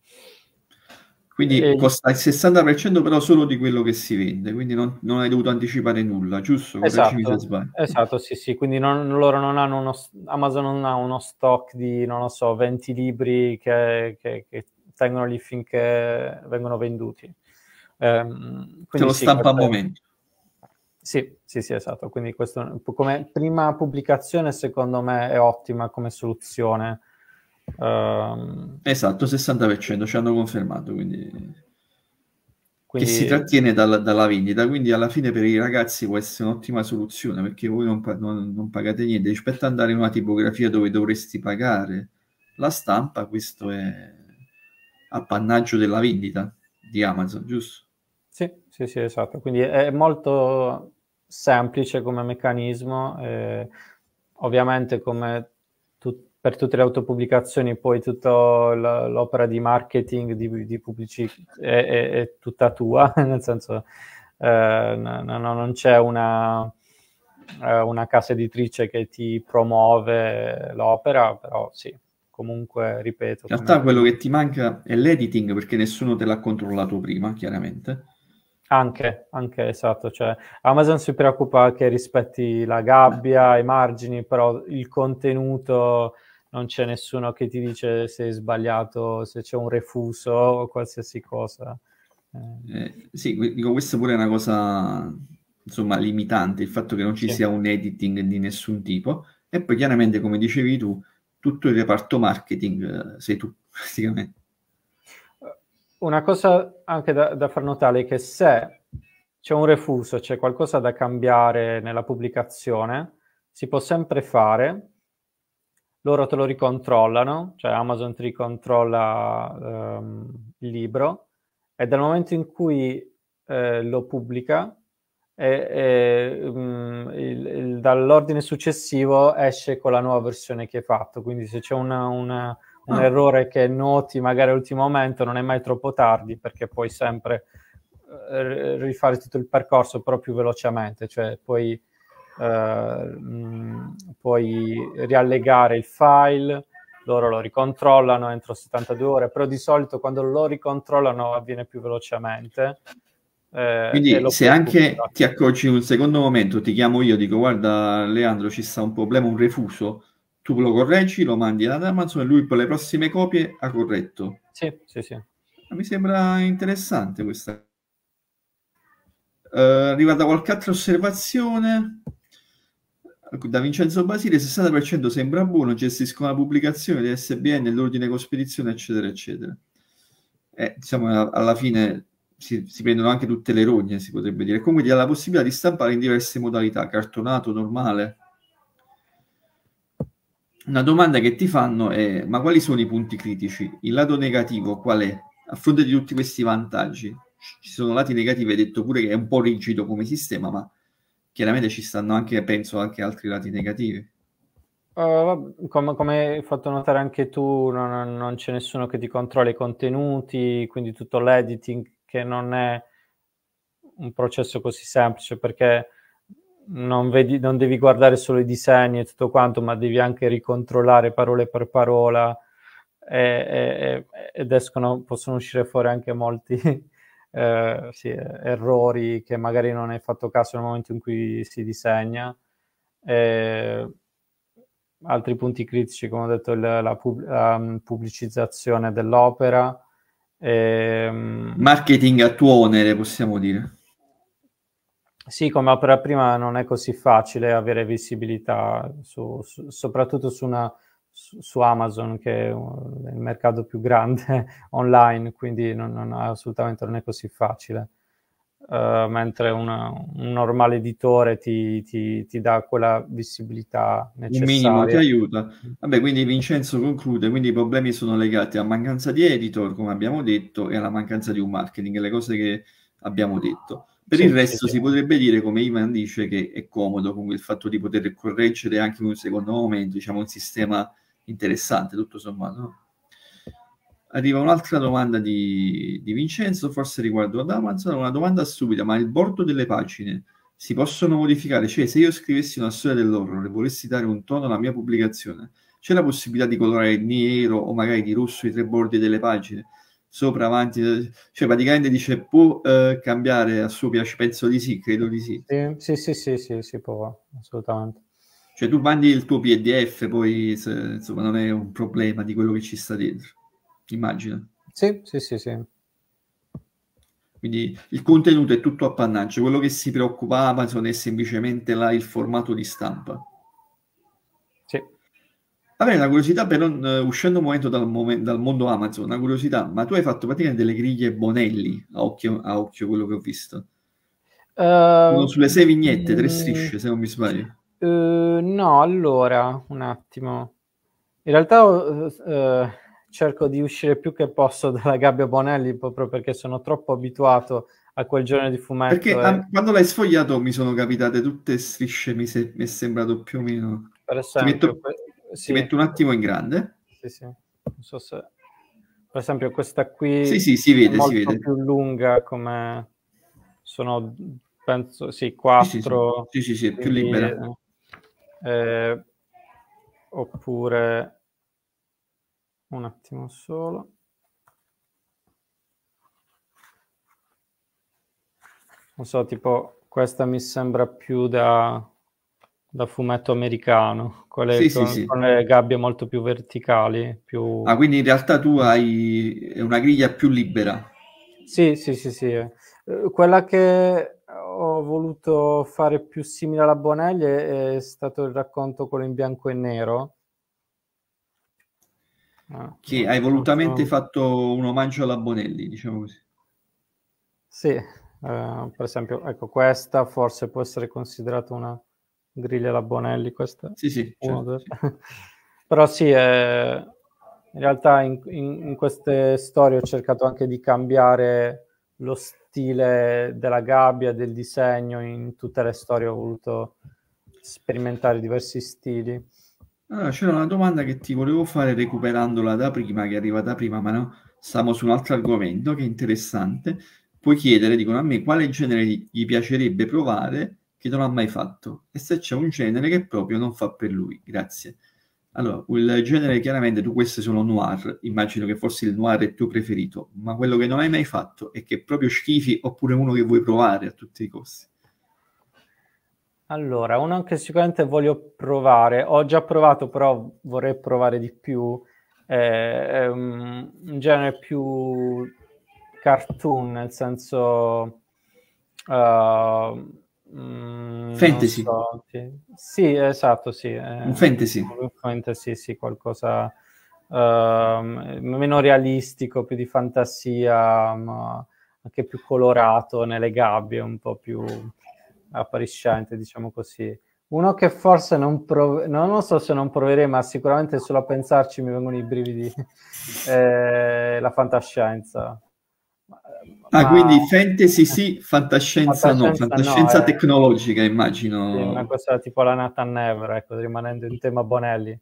Quindi e... costa il 60% però solo di quello che si vende, quindi non, non hai dovuto anticipare nulla, giusto? Esatto, esatto, sì, sì, quindi non, loro non hanno uno, Amazon non ha uno stock di, non lo so, 20 libri che, che, che tengono lì finché vengono venduti. Ehm, Te lo sì, stampa al momento. Sì, sì, sì, esatto, quindi questo, come prima pubblicazione secondo me è ottima come soluzione Um... Esatto, 60% ci hanno confermato, quindi... Quindi... Che si trattiene dal, dalla vendita, quindi alla fine per i ragazzi può essere un'ottima soluzione perché voi non, non, non pagate niente rispetto ad andare in una tipografia dove dovresti pagare la stampa, questo è appannaggio della vendita di Amazon, giusto? Sì, sì, sì, esatto. Quindi è molto semplice come meccanismo, eh, ovviamente come tutti per tutte le autopubblicazioni, poi tutta l'opera di marketing, di, di pubblicità è, è, è, tutta tua, nel senso eh, no, no, non c'è una, eh, una, casa editrice che ti promuove l'opera, però sì, comunque ripeto. In realtà come... quello che ti manca è l'editing perché nessuno te l'ha controllato prima, chiaramente. Anche, anche esatto, cioè, Amazon si preoccupa che rispetti la gabbia, i margini, però il contenuto non c'è nessuno che ti dice se hai sbagliato, se c'è un refuso o qualsiasi cosa. Eh, eh sì, dico, questa pure è una cosa insomma limitante, il fatto che non ci sì. sia un editing di nessun tipo. E poi chiaramente, come dicevi tu, tutto il reparto marketing eh, sei tu, praticamente. Una cosa anche da, da far notare è che se c'è un refuso, c'è qualcosa da cambiare nella pubblicazione, si può sempre fare, loro te lo ricontrollano, cioè Amazon ti ricontrolla ehm, il libro e dal momento in cui eh, lo pubblica, e, e, um, il, il, dall'ordine successivo esce con la nuova versione che hai fatto. Quindi se c'è una, una, un ah. errore che noti magari all'ultimo momento, non è mai troppo tardi perché puoi sempre eh, rifare tutto il percorso però più velocemente, cioè puoi mh, eh, mm, puoi riallegare il file, loro lo ricontrollano entro 72 ore, però di solito quando lo ricontrollano avviene più velocemente. Eh, Quindi se anche ti accorgi un secondo momento, ti chiamo io, dico guarda Leandro ci sta un problema, un refuso, tu lo correggi, lo mandi ad Amazon e lui per le prossime copie ha corretto. Sì, sì, sì. Ah, mi sembra interessante questa. Uh, arriva da qualche altra osservazione. Da Vincenzo Basile, il 60% sembra buono, gestiscono la pubblicazione, di SBN, l'ordine spedizione, eccetera, eccetera. Eh, diciamo, alla fine si, si, prendono anche tutte le rogne, si potrebbe dire. Comunque ti dà la possibilità di stampare in diverse modalità, cartonato, normale. Una domanda che ti fanno è, ma quali sono i punti critici? Il lato negativo qual è? A fronte di tutti questi vantaggi, ci sono lati negativi, hai detto pure che è un po' rigido come sistema, ma chiaramente ci stanno anche, penso, anche altri lati negativi. Uh, eh, come, come, hai fatto notare anche tu, non, non, c'è nessuno che ti controlla i contenuti, quindi tutto l'editing che non è un processo così semplice perché non, vedi, non devi guardare solo i disegni e tutto quanto, ma devi anche ricontrollare parole per parola e, e, ed escono, possono uscire fuori anche molti, eh, sì, errori che magari non hai fatto caso nel momento in cui si disegna. Eh, altri punti critici, come ho detto, il, la, pub, la, mm, pubblicizzazione dell'opera. Eh, Marketing a tuo onere, possiamo dire. Sì, come opera prima non è così facile avere visibilità, su, su, soprattutto su una su, Amazon, che è il mercato più grande online, quindi non, non, assolutamente non è così facile. Uh, mentre una, un normale editore ti, ti, ti, dà quella visibilità necessaria. Un minimo ti aiuta. Mm. Vabbè, quindi Vincenzo conclude, quindi i problemi sono legati alla mancanza di editor, come abbiamo detto, e alla mancanza di un marketing, le cose che abbiamo detto. Per sì, il resto sì, sì. si potrebbe dire, come Ivan dice, che è comodo con il fatto di poter correggere anche in un secondo momento, diciamo un sistema interessante tutto sommato. Arriva un'altra domanda di, di, Vincenzo, forse riguardo ad Amazon, una domanda stupida, ma il bordo delle pagine si possono modificare? Cioè, se io scrivessi una storia dell'horror e volessi dare un tono alla mia pubblicazione, c'è la possibilità di colorare nero o magari di rosso i tre bordi delle pagine? Sopra, avanti, eh, cioè praticamente dice può eh, cambiare a suo piacimento, penso di sì, credo di sì. Sì, sì, sì, sì, sì, sì può, assolutamente. Cioè tu mandi il tuo PDF, poi se, insomma non è un problema di quello che ci sta dentro, immagino. Sì, sì, sì, sì. Quindi il contenuto è tutto appannaggio, quello che si preoccupa Amazon è semplicemente là il formato di stampa. Sì. Avrei una curiosità, però, uscendo un momento dal, momen- dal, mondo Amazon, una curiosità, ma tu hai fatto praticamente delle griglie Bonelli, a occhio, a occhio quello che ho visto. Uh, Sono sulle sei vignette, tre mm, strisce, se non mi sbaglio. Ehm, no, allora, un attimo. In realtà uh, uh, cerco di uscire più che posso dalla gabbia Bonelli proprio perché sono troppo abituato a quel genere di fumetto. Perché e... a, quando l'hai sfogliato mi sono capitate tutte strisce, mi, se, mi è sembrato più o meno... Per esempio... Ti metto, que... sì. ti metto un attimo in grande. Sì, sì. Non so se... Per esempio questa qui... Sì, sì, si vede, si vede. più lunga come... Sono, penso, sì, quattro... Sì, sì, sì, sì, sì più libera eh, oppure un attimo solo. Non so, tipo, questa mi sembra più da, da fumetto americano, quelle sì, con, sì, con sì. le gabbie molto più verticali. Più... Ah, quindi in realtà tu hai una griglia più libera. Sì, sì, sì, sì. Eh, quella che ho voluto fare più simile alla Bonelli è stato il racconto quello in bianco e nero. Ah, che hai volutamente no. fatto un omaggio alla Bonelli, diciamo così. Sì, eh, per esempio, ecco, questa forse può essere considerata una griglia alla Bonelli, questa. Sì, sì. Certo, sì. Però sì, eh, in realtà in, in, in queste storie ho cercato anche di cambiare lo stile stile della gabbia, del disegno, in tutte le storie ho voluto sperimentare diversi stili. Allora, c'era una domanda che ti volevo fare recuperandola da prima, che è arrivata prima, ma no, stiamo su un altro argomento che è interessante. Puoi chiedere, dicono a me, quale genere gli piacerebbe provare che non ha mai fatto e se c'è un genere che proprio non fa per lui. Grazie. Allora, il genere chiaramente tu queste sono noir, immagino che forse il noir è il tuo preferito, ma quello che non hai mai fatto è che proprio schifi oppure uno che vuoi provare a tutti i costi. Allora, uno che sicuramente voglio provare, ho già provato però vorrei provare di più, è un, un genere più cartoon, nel senso... Uh, Mm, fantasy. So, sì. esatto, sì. Eh, un fantasy. Un fantasy, sì, qualcosa uh, meno realistico, più di fantasia, ma anche più colorato nelle gabbie, un po' più appariscente, diciamo così. Uno che forse non provo- no, non so se non proverei, ma sicuramente solo a pensarci mi vengono i brividi. eh, la fantascienza. Ah, ma... quindi fantasy sì, fantascienza, fantascienza no, fantascienza no, eh. tecnologica eh. immagino. Sì, una cosa tipo la Nathan Never, ecco, rimanendo in tema Bonelli.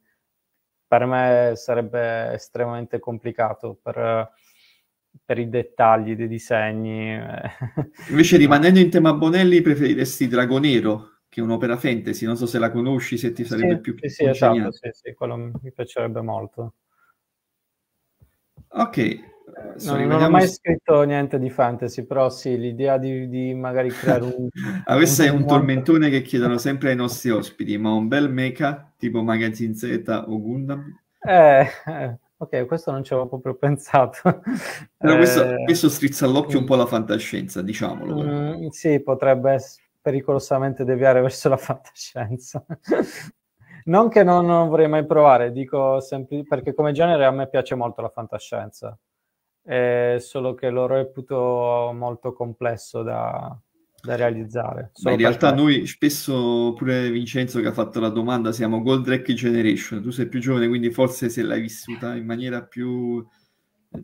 Per me sarebbe estremamente complicato per, per i dettagli dei disegni. Eh. Invece rimanendo in tema Bonelli preferiresti Dragonero? che è un'opera fantasy, non so se la conosci, se ti sarebbe sì, più piacevole. Sì, sì, esatto, sì, sì, quello mi piacerebbe molto. Ok, eh, no, non ho mai scritto niente di fantasy, però sì, l'idea di, di magari creare un... ah, questo un è un tormentone che chiedono sempre ai nostri ospiti, ma un bel mecha tipo Magazine Z o Gundam? Eh, eh ok, questo non ci avevo proprio pensato. Però questo, eh, questo strizza l'occhio un po' la fantascienza, diciamolo. Mm, sì, potrebbe pericolosamente deviare verso la fantascienza. non che non, non vorrei mai provare, dico sempre perché come genere a me piace molto la fantascienza eh, solo che lo reputo molto complesso da, da realizzare. Beh, in realtà perché... noi spesso, pure Vincenzo che ha fatto la domanda, siamo Goldrack Generation, tu sei più giovane quindi forse se l'hai vissuta in maniera più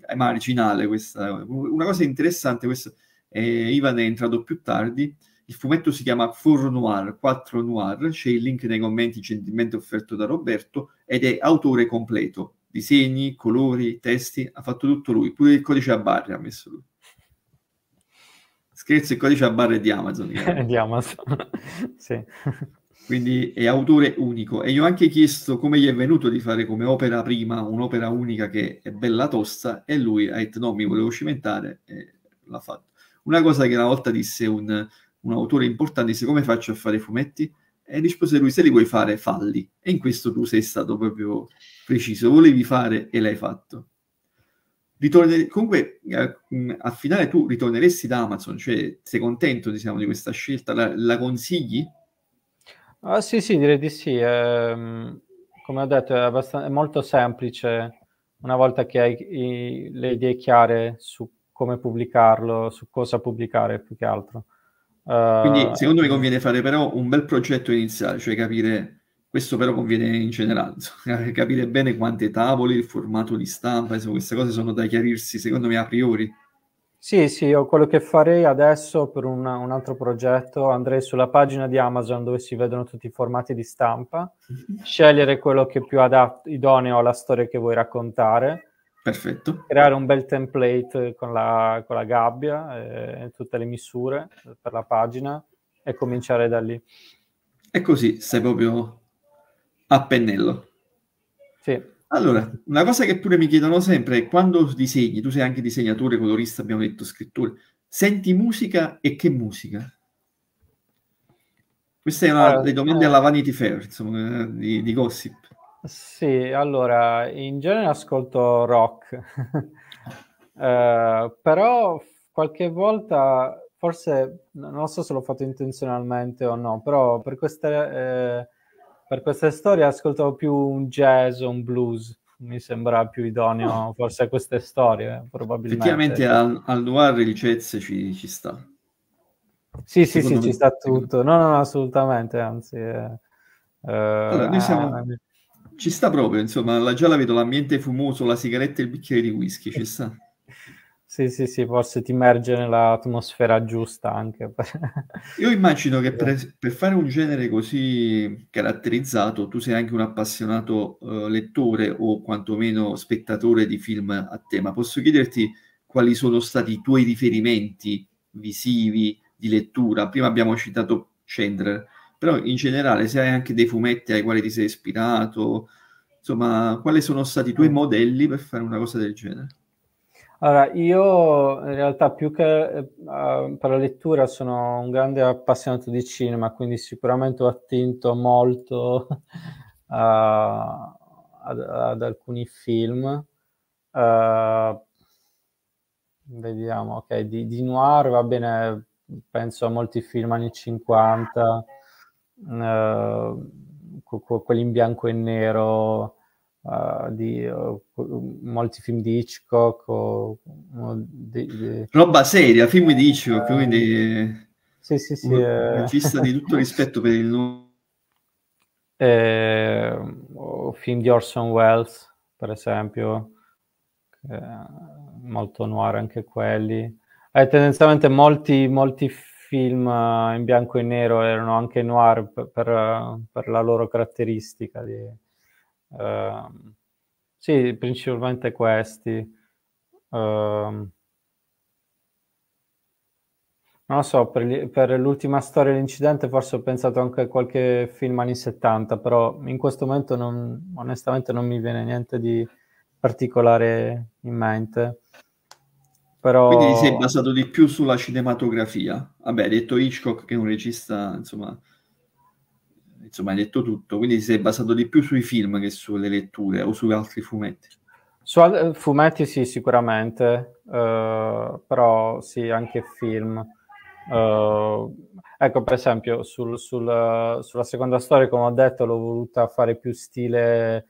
eh, marginale questa. Una cosa interessante, questo, eh, Ivan è entrato più tardi, il fumetto si chiama Four Noir, 4 Noir, c'è il link nei commenti gentilmente offerto da Roberto ed è autore completo disegni, colori, testi, ha fatto tutto lui, pure il codice a barre ha messo lui. Scherzo, il codice a barre è di Amazon. È di Amazon, sì. Quindi è autore unico. E io ho anche chiesto come gli è venuto di fare come opera prima un'opera unica che è bella tosta e lui ha detto no, mi volevo cimentare e l'ha fatto. Una cosa che una volta disse un, un autore importante, disse come faccio a fare fumetti? e rispose lui, se li vuoi fare, falli. E in questo tu sei stato proprio preciso, volevi fare e l'hai fatto. Ritorne... Comunque, eh, a finale tu ritorneresti da Amazon, cioè sei contento diciamo, di questa scelta? La, la consigli? Ah, sì, sì, direi di sì. Eh, come ho detto, è, abbast- è, molto semplice una volta che hai i, le idee chiare su come pubblicarlo, su cosa pubblicare più che altro. Quindi eh, secondo me conviene fare però un bel progetto iniziale, cioè capire, questo però conviene in generale, insomma, capire bene quante tavole, il formato di stampa, insomma, queste cose sono da chiarirsi secondo me a priori. Sì, sì, io quello che farei adesso per un, un, altro progetto andrei sulla pagina di Amazon dove si vedono tutti i formati di stampa, scegliere quello che è più adatto, idoneo alla storia che vuoi raccontare Perfetto. Creare un bel template con la, con la gabbia, eh, tutte le misure per la pagina e cominciare da lì. E così sei proprio a pennello. Sì. Allora, una cosa che pure mi chiedono sempre è quando disegni, tu sei anche disegnatore, colorista, abbiamo detto scrittore, senti musica e che musica? Questa è una delle domande eh, alla Vanity Fair, insomma, eh, di, di gossip. Sì, allora, in genere ascolto rock, eh, però qualche volta, forse, non so se l'ho fatto intenzionalmente o no, però per queste, eh, per queste storie ascolto più un jazz o un blues, mi sembra più idoneo ah. forse a queste storie, probabilmente. Effettivamente al, al noir ricezze ci, ci sta. Sì, sì, Secondo sì, me. ci sta tutto. No, no, assolutamente, anzi... Eh, eh allora, noi siamo... Eh, ci sta proprio, insomma, la, già la vedo l'ambiente fumoso, la sigaretta e il bicchiere di whisky, ci sta. sì, sì, sì, forse ti immerge nell'atmosfera giusta anche. Io immagino che per, per, fare un genere così caratterizzato tu sei anche un appassionato uh, lettore o quantomeno spettatore di film a tema. Posso chiederti quali sono stati i tuoi riferimenti visivi, di lettura? Prima abbiamo citato Chandler però in generale se hai anche dei fumetti ai quali ti sei ispirato, insomma, quali sono stati i tuoi mm. modelli per fare una cosa del genere? Allora, io in realtà più che eh, eh, per la lettura sono un grande appassionato di cinema, quindi sicuramente ho attinto molto uh, ad, ad, alcuni film. Uh, vediamo, ok, di, di noir va bene, penso a molti film anni 50 uh, quelli in bianco e nero, uh, di uh, molti film di Hitchcock. O, di, di... Roba seria, film di Hitchcock, quindi... Sì, sì, sì. Un eh... di tutto rispetto per il nome. Eh, film di Orson Welles, per esempio, eh, molto noir anche quelli. Eh, tendenzialmente molti, molti film film eh, in bianco e nero erano anche noir per, per, per la loro caratteristica. Di, uh, sì, principalmente questi. Uh, non lo so, per, gli, per l'ultima storia dell'incidente forse ho pensato anche a qualche film anni 70, però in questo momento non, onestamente non mi viene niente di particolare in mente. Però... Quindi sei basato di più sulla cinematografia. Vabbè, hai detto Hitchcock che è un regista, insomma, insomma, hai detto tutto. Quindi sei basato di più sui film che sulle letture o su altri fumetti. Su al- fumetti sì, sicuramente, uh, però sì, anche film. Uh, ecco, per esempio, sul, sul, sulla seconda storia, come ho detto, l'ho voluta fare più stile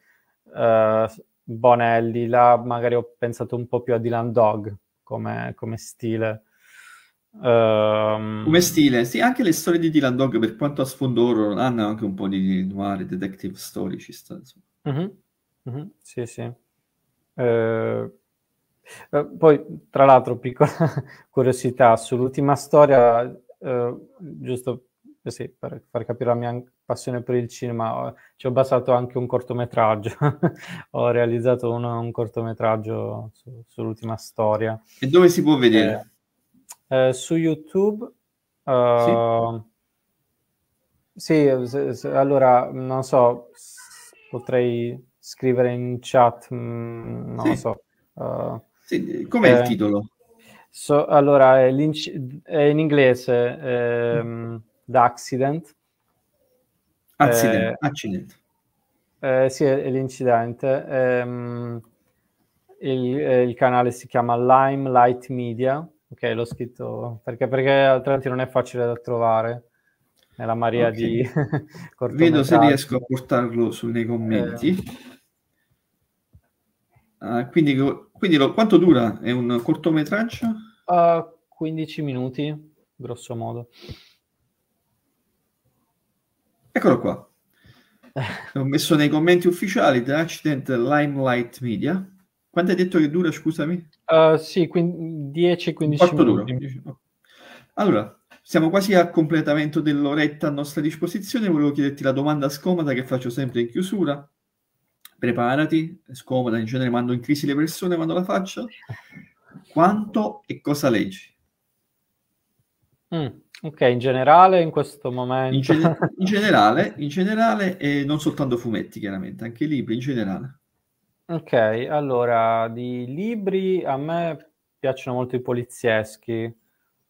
uh, Bonelli, là magari ho pensato un po' più a Dylan Dog come, come stile. Um... Come stile, sì, anche le storie di Dylan Dog, per quanto a sfondo horror, hanno anche un po' di noir, detective story, ci sta, mm-hmm. Mm-hmm. Sì, sì. Eh... Eh, poi, tra l'altro, piccola curiosità, sull'ultima storia, eh, giusto eh sì, per far capire la mia passione per il cinema, ci ho basato anche un cortometraggio, ho realizzato un, un cortometraggio su, sull'ultima storia. E dove si può vedere? Eh, eh, su YouTube. Uh, sì, ehm, sì se, se, allora non so, potrei scrivere in chat, mh, mm, non sì. so. Uh, sì, com'è eh, il titolo? So, allora, è, è, in inglese, eh, mm. Ehm, The Accident, Accidente. Eh, accidente. Eh, sì, è, l'incidente. Ehm, il, eh, il, canale si chiama Lime Light Media. Ok, l'ho scritto perché, perché altrimenti non è facile da trovare nella Maria okay. di Vedo se riesco a portarlo su, nei commenti. Eh. Uh, quindi, quindi lo, quanto dura? È un cortometraggio? Uh, ah, 15 minuti, grosso modo. Eccolo qua. Ho messo nei commenti ufficiali The Accident Limelight Media. Quanto hai detto che dura, scusami? Uh, sì, 10-15 minuti. Duro. Allora, siamo quasi a completamento dell'oretta a nostra disposizione. Volevo chiederti la domanda scomoda che faccio sempre in chiusura. Preparati, è scomoda, in genere mando in crisi le persone quando la faccio. Quanto e cosa leggi? Mm, ok, in generale in questo momento... In, ge- in generale, in generale e eh, non soltanto fumetti chiaramente, anche libri in generale. Ok, allora, di libri a me piacciono molto i polizieschi.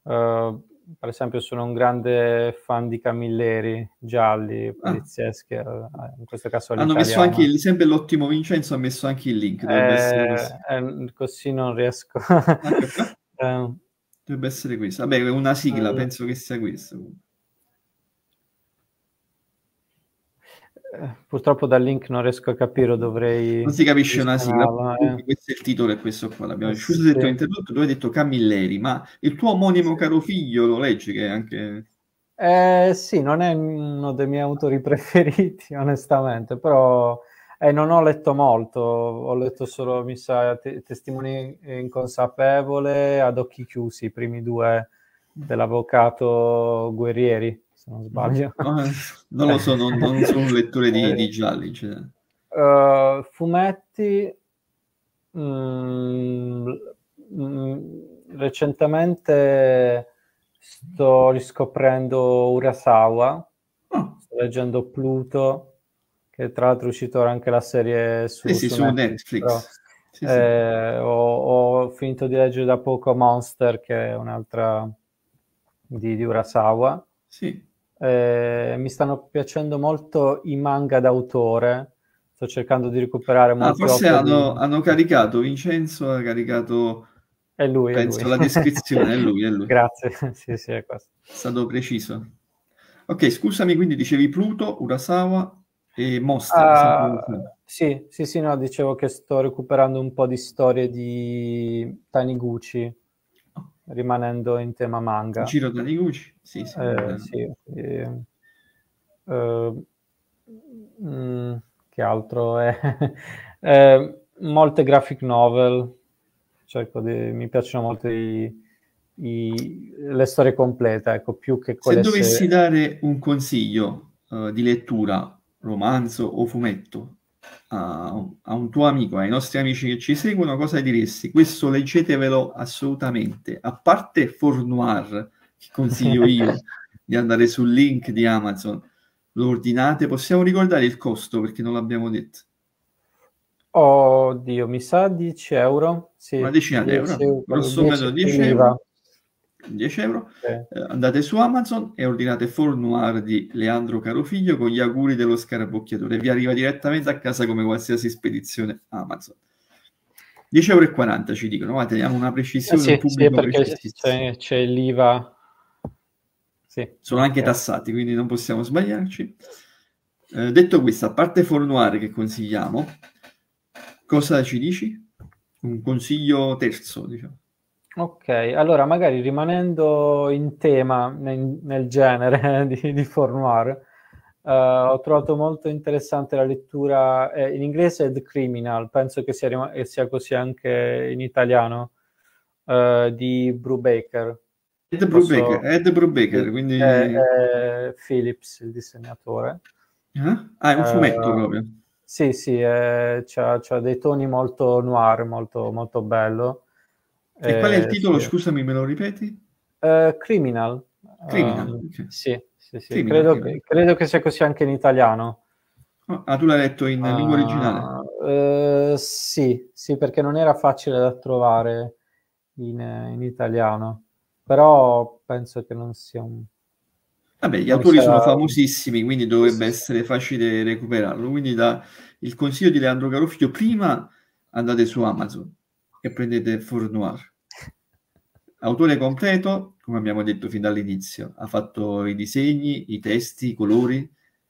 Uh, per esempio, sono un grande fan di Camilleri gialli, ah. polizieschi, ah. in questo caso Hanno messo anche il, sempre l'ottimo Vincenzo ha messo anche il link. Eh, eh, così non riesco. Ah, eh, Dovrebbe essere questo. Vabbè, una sigla, allora. penso che sia questa. Eh, purtroppo dal link non riesco a capire, dovrei... Non si capisce una sigla, eh. questo è il titolo è questo qua, l'abbiamo sì, sì. detto interrotto, tu hai detto Camilleri, ma il tuo omonimo caro figlio lo leggi che è anche... Eh, sì, non è uno dei miei autori preferiti, onestamente, però eh, non ho letto molto, ho letto solo, mi sa, te- testimoni inconsapevole ad occhi chiusi, i primi due dell'avvocato Guerrieri, se non sbaglio. Mm-hmm. Ah, non lo so, non, non sono lettore di, eh. di gialli. Cioè. Uh, fumetti, mh, mm, mh, mm, recentemente sto riscoprendo Urasawa, oh. sto leggendo Pluto che tra l'altro è uscita ora anche la serie su, eh sì, su Netflix. Però, sì, eh, Ho, ho, finito di leggere da poco Monster, che è un'altra di, di Urasawa. Sì. Eh, mi stanno piacendo molto i manga d'autore. Sto cercando di recuperare ah, molto. Ah, forse hanno, di... hanno, caricato, Vincenzo ha caricato. È lui, penso, è lui. la descrizione, è lui, è lui. Grazie, sì, sì, è questo. È stato preciso. Ok, scusami, quindi dicevi Pluto, Urasawa, e mostra. Uh, sì, sì, sì, no, dicevo che sto recuperando un po' di storie di Taniguchi, rimanendo in tema manga. Giro Taniguchi, sì, sì. Eh, sì eh, eh, che altro è? Eh, molte graphic novel, cerco di, mi piacciono molto i... I, le storie complete, ecco, più che quelle... Se dovessi se... dare un consiglio uh, di lettura romanzo o fumetto a, a, un tuo amico, ai nostri amici che ci seguono, cosa diresti? Questo leggetevelo assolutamente, a parte Fornoir, che consiglio io di andare sul link di Amazon, lo ordinate, possiamo ricordare il costo perché non l'abbiamo detto. Oddio, mi sa 10 euro. Sì, Una decina di euro, grosso meno 10 euro. 10 euro, eh. Eh, andate su Amazon e ordinate Four Noir di Leandro Carofiglio con gli auguri dello scarabocchiatore. Vi arriva direttamente a casa come qualsiasi spedizione Amazon. 10,40 euro ci dicono, ma teniamo una precisione. Eh sì, sì, perché c'è, c'è, l'IVA. Sì. Sono anche tassati, quindi non possiamo sbagliarci. Eh, detto questo, a parte Four che consigliamo, cosa ci dici? Un consiglio terzo, diciamo. Ok, allora magari rimanendo in tema, nel, nel genere di, di Fornoir, uh, eh, ho trovato molto interessante la lettura eh, in inglese The Criminal, penso che sia, che sia così anche in italiano, uh, di Brubaker. Ed Brubaker, Ed Brubaker quindi... È, è Phillips, il disegnatore. Uh-huh. Ah? ah, è un eh, fumetto uh, proprio. Sì, sì, ha dei toni molto noir, molto, molto bello. E eh, qual è il eh, titolo? Sì. Scusami, me lo ripeti? Uh, criminal. Criminal. Uh, Sì, sì, sì. Criminal, credo, criminal. Che, credo, Che, sia così anche in italiano. Ah, ah tu l'hai letto in uh, lingua originale? Eh, sì, sì, perché non era facile da trovare in, in italiano. Però penso che non sia un Vabbè, gli autori sarà... sono famosissimi, quindi dovrebbe essere facile recuperarlo. Quindi da... il consiglio di Leandro Garofio, prima andate su Amazon e prendete Four Noir. Autore completo, come abbiamo detto fin dall'inizio, ha fatto i disegni, i testi, i colori.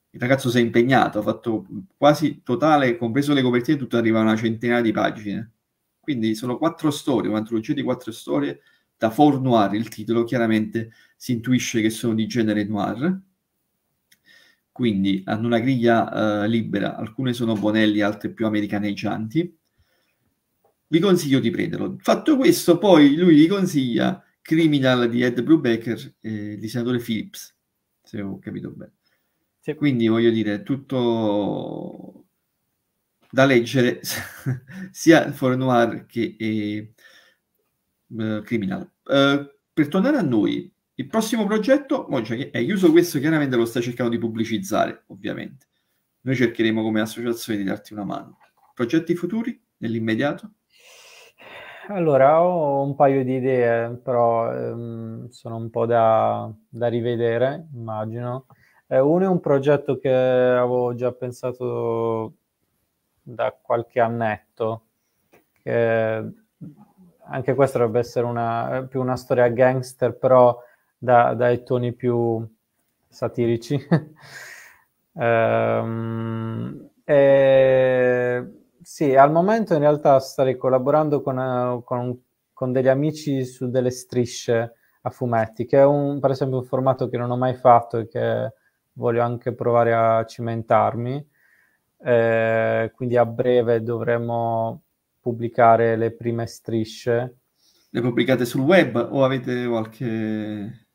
Il ragazzo si è impegnato, ha fatto quasi totale, compreso le copertine, tutto arriva a una centinaia di pagine. Quindi sono quattro storie, un'antologia di quattro storie da for noir, il titolo chiaramente si intuisce che sono di genere noir. Quindi hanno una griglia eh, libera, alcune sono Bonelli, altre più americaneggianti vi consiglio di prenderlo. Fatto questo, poi lui vi consiglia Criminal di Ed Brubaker e di Senatore Phillips, se ho capito bene. Sì. Quindi voglio dire, tutto da leggere sia For Noir che eh, Criminal. Eh, per tornare a noi, il prossimo progetto cioè, è chiuso questo, chiaramente lo sta cercando di pubblicizzare, ovviamente. Noi cercheremo come associazione di darti una mano. Progetti futuri nell'immediato? allora ho un paio di idee, però ehm, sono un po' da, da rivedere, immagino. Eh, uno è un progetto che avevo già pensato da qualche annetto, che anche questo dovrebbe essere una, eh, più una storia gangster, però da, dai toni più satirici. ehm, e sì, al momento in realtà starei collaborando con, eh, con, con degli amici su delle strisce a fumetti, che è un, per esempio un formato che non ho mai fatto e che voglio anche provare a cimentarmi. Eh, quindi a breve dovremo pubblicare le prime strisce. Le pubblicate sul web o avete qualche...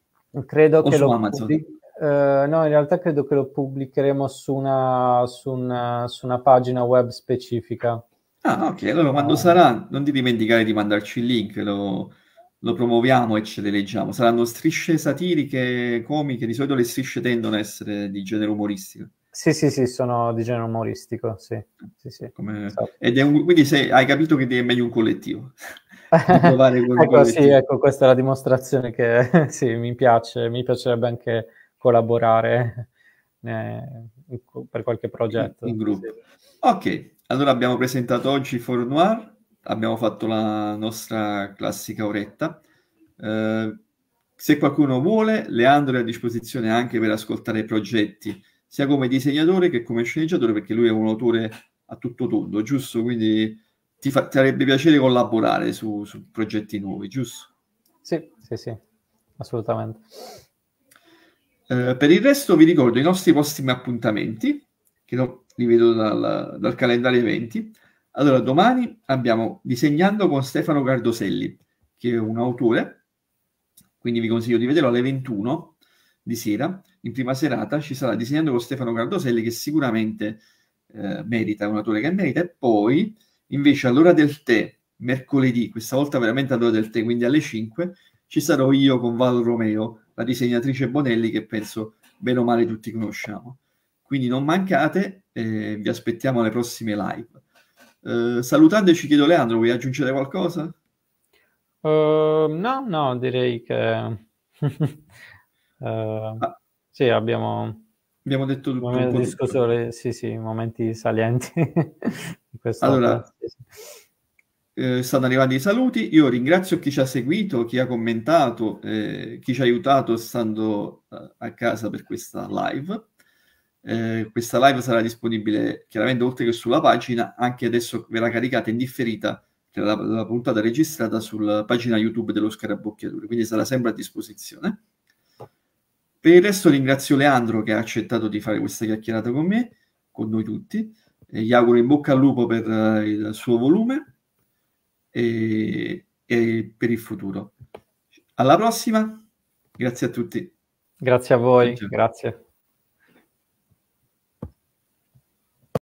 Credo o che lo Amazon? Pubblic... Eh, no, in realtà credo che lo pubblicheremo su una, su una, su una pagina web specifica. Ah, ok, allora quando uh, sarà, non ti dimenticare di mandarci il link, lo, lo promuoviamo e ce le leggiamo. Saranno strisce satiriche, comiche, di solito le strisce tendono a essere di genere umoristico. Sì, sì, sì, sono di genere umoristico, sì. sì, sì. Come... So. Un... Quindi sei... hai capito che è meglio un collettivo. ecco, collettivo. sì, ecco, questa è la dimostrazione che sì, mi piace, mi piacerebbe anche collaborare eh, per qualche progetto. In, in ok, allora abbiamo presentato oggi For Noir, abbiamo fatto la nostra classica oretta. Eh, se qualcuno vuole, Leandro è a disposizione anche per ascoltare i progetti, sia come disegnatore che come sceneggiatore, perché lui è un autore a tutto tondo, giusto? Quindi ti, ti farebbe piacere collaborare su, su progetti nuovi, giusto? Sì, sì, sì, assolutamente. Eh, per il resto vi ricordo i nostri prossimi appuntamenti, che lo, li vedo dal, dal calendario eventi. Allora, domani abbiamo Disegnando con Stefano Cardoselli, che è un autore, quindi vi consiglio di vederlo alle 21 di sera. In prima serata ci sarà Disegnando con Stefano Cardoselli, che sicuramente eh, merita, è un autore che merita. E poi, invece, all'ora del tè, mercoledì, questa volta veramente all'ora del tè, quindi alle 5, ci sarò io con Val Romeo la disegnatrice Bonelli che penso bene o male tutti conosciamo. Quindi non mancate, eh, vi aspettiamo alle prossime live. Eh, ci chiedo Leandro, vuoi aggiungere qualcosa? Uh, no, no, direi che... uh, ah. Sì, abbiamo... Abbiamo detto tutto. Momenti un po' discussione, sì, sì, momenti salienti. allora, sì, sì. Eh, stanno arrivando i saluti. Io ringrazio chi ci ha seguito, chi ha commentato, eh, chi ci ha aiutato stando eh, a casa per questa live. Eh, questa live sarà disponibile chiaramente oltre che sulla pagina, anche adesso verrà caricata in differita la, la puntata registrata sulla pagina YouTube dello Scarabocchiature, quindi sarà sempre a disposizione. Per il resto ringrazio Leandro che ha accettato di fare questa chiacchierata con me, con noi tutti. E gli auguro in bocca al lupo per uh, il suo volume e, e per il futuro. Alla prossima, grazie a tutti. Grazie a voi, Ciao. grazie.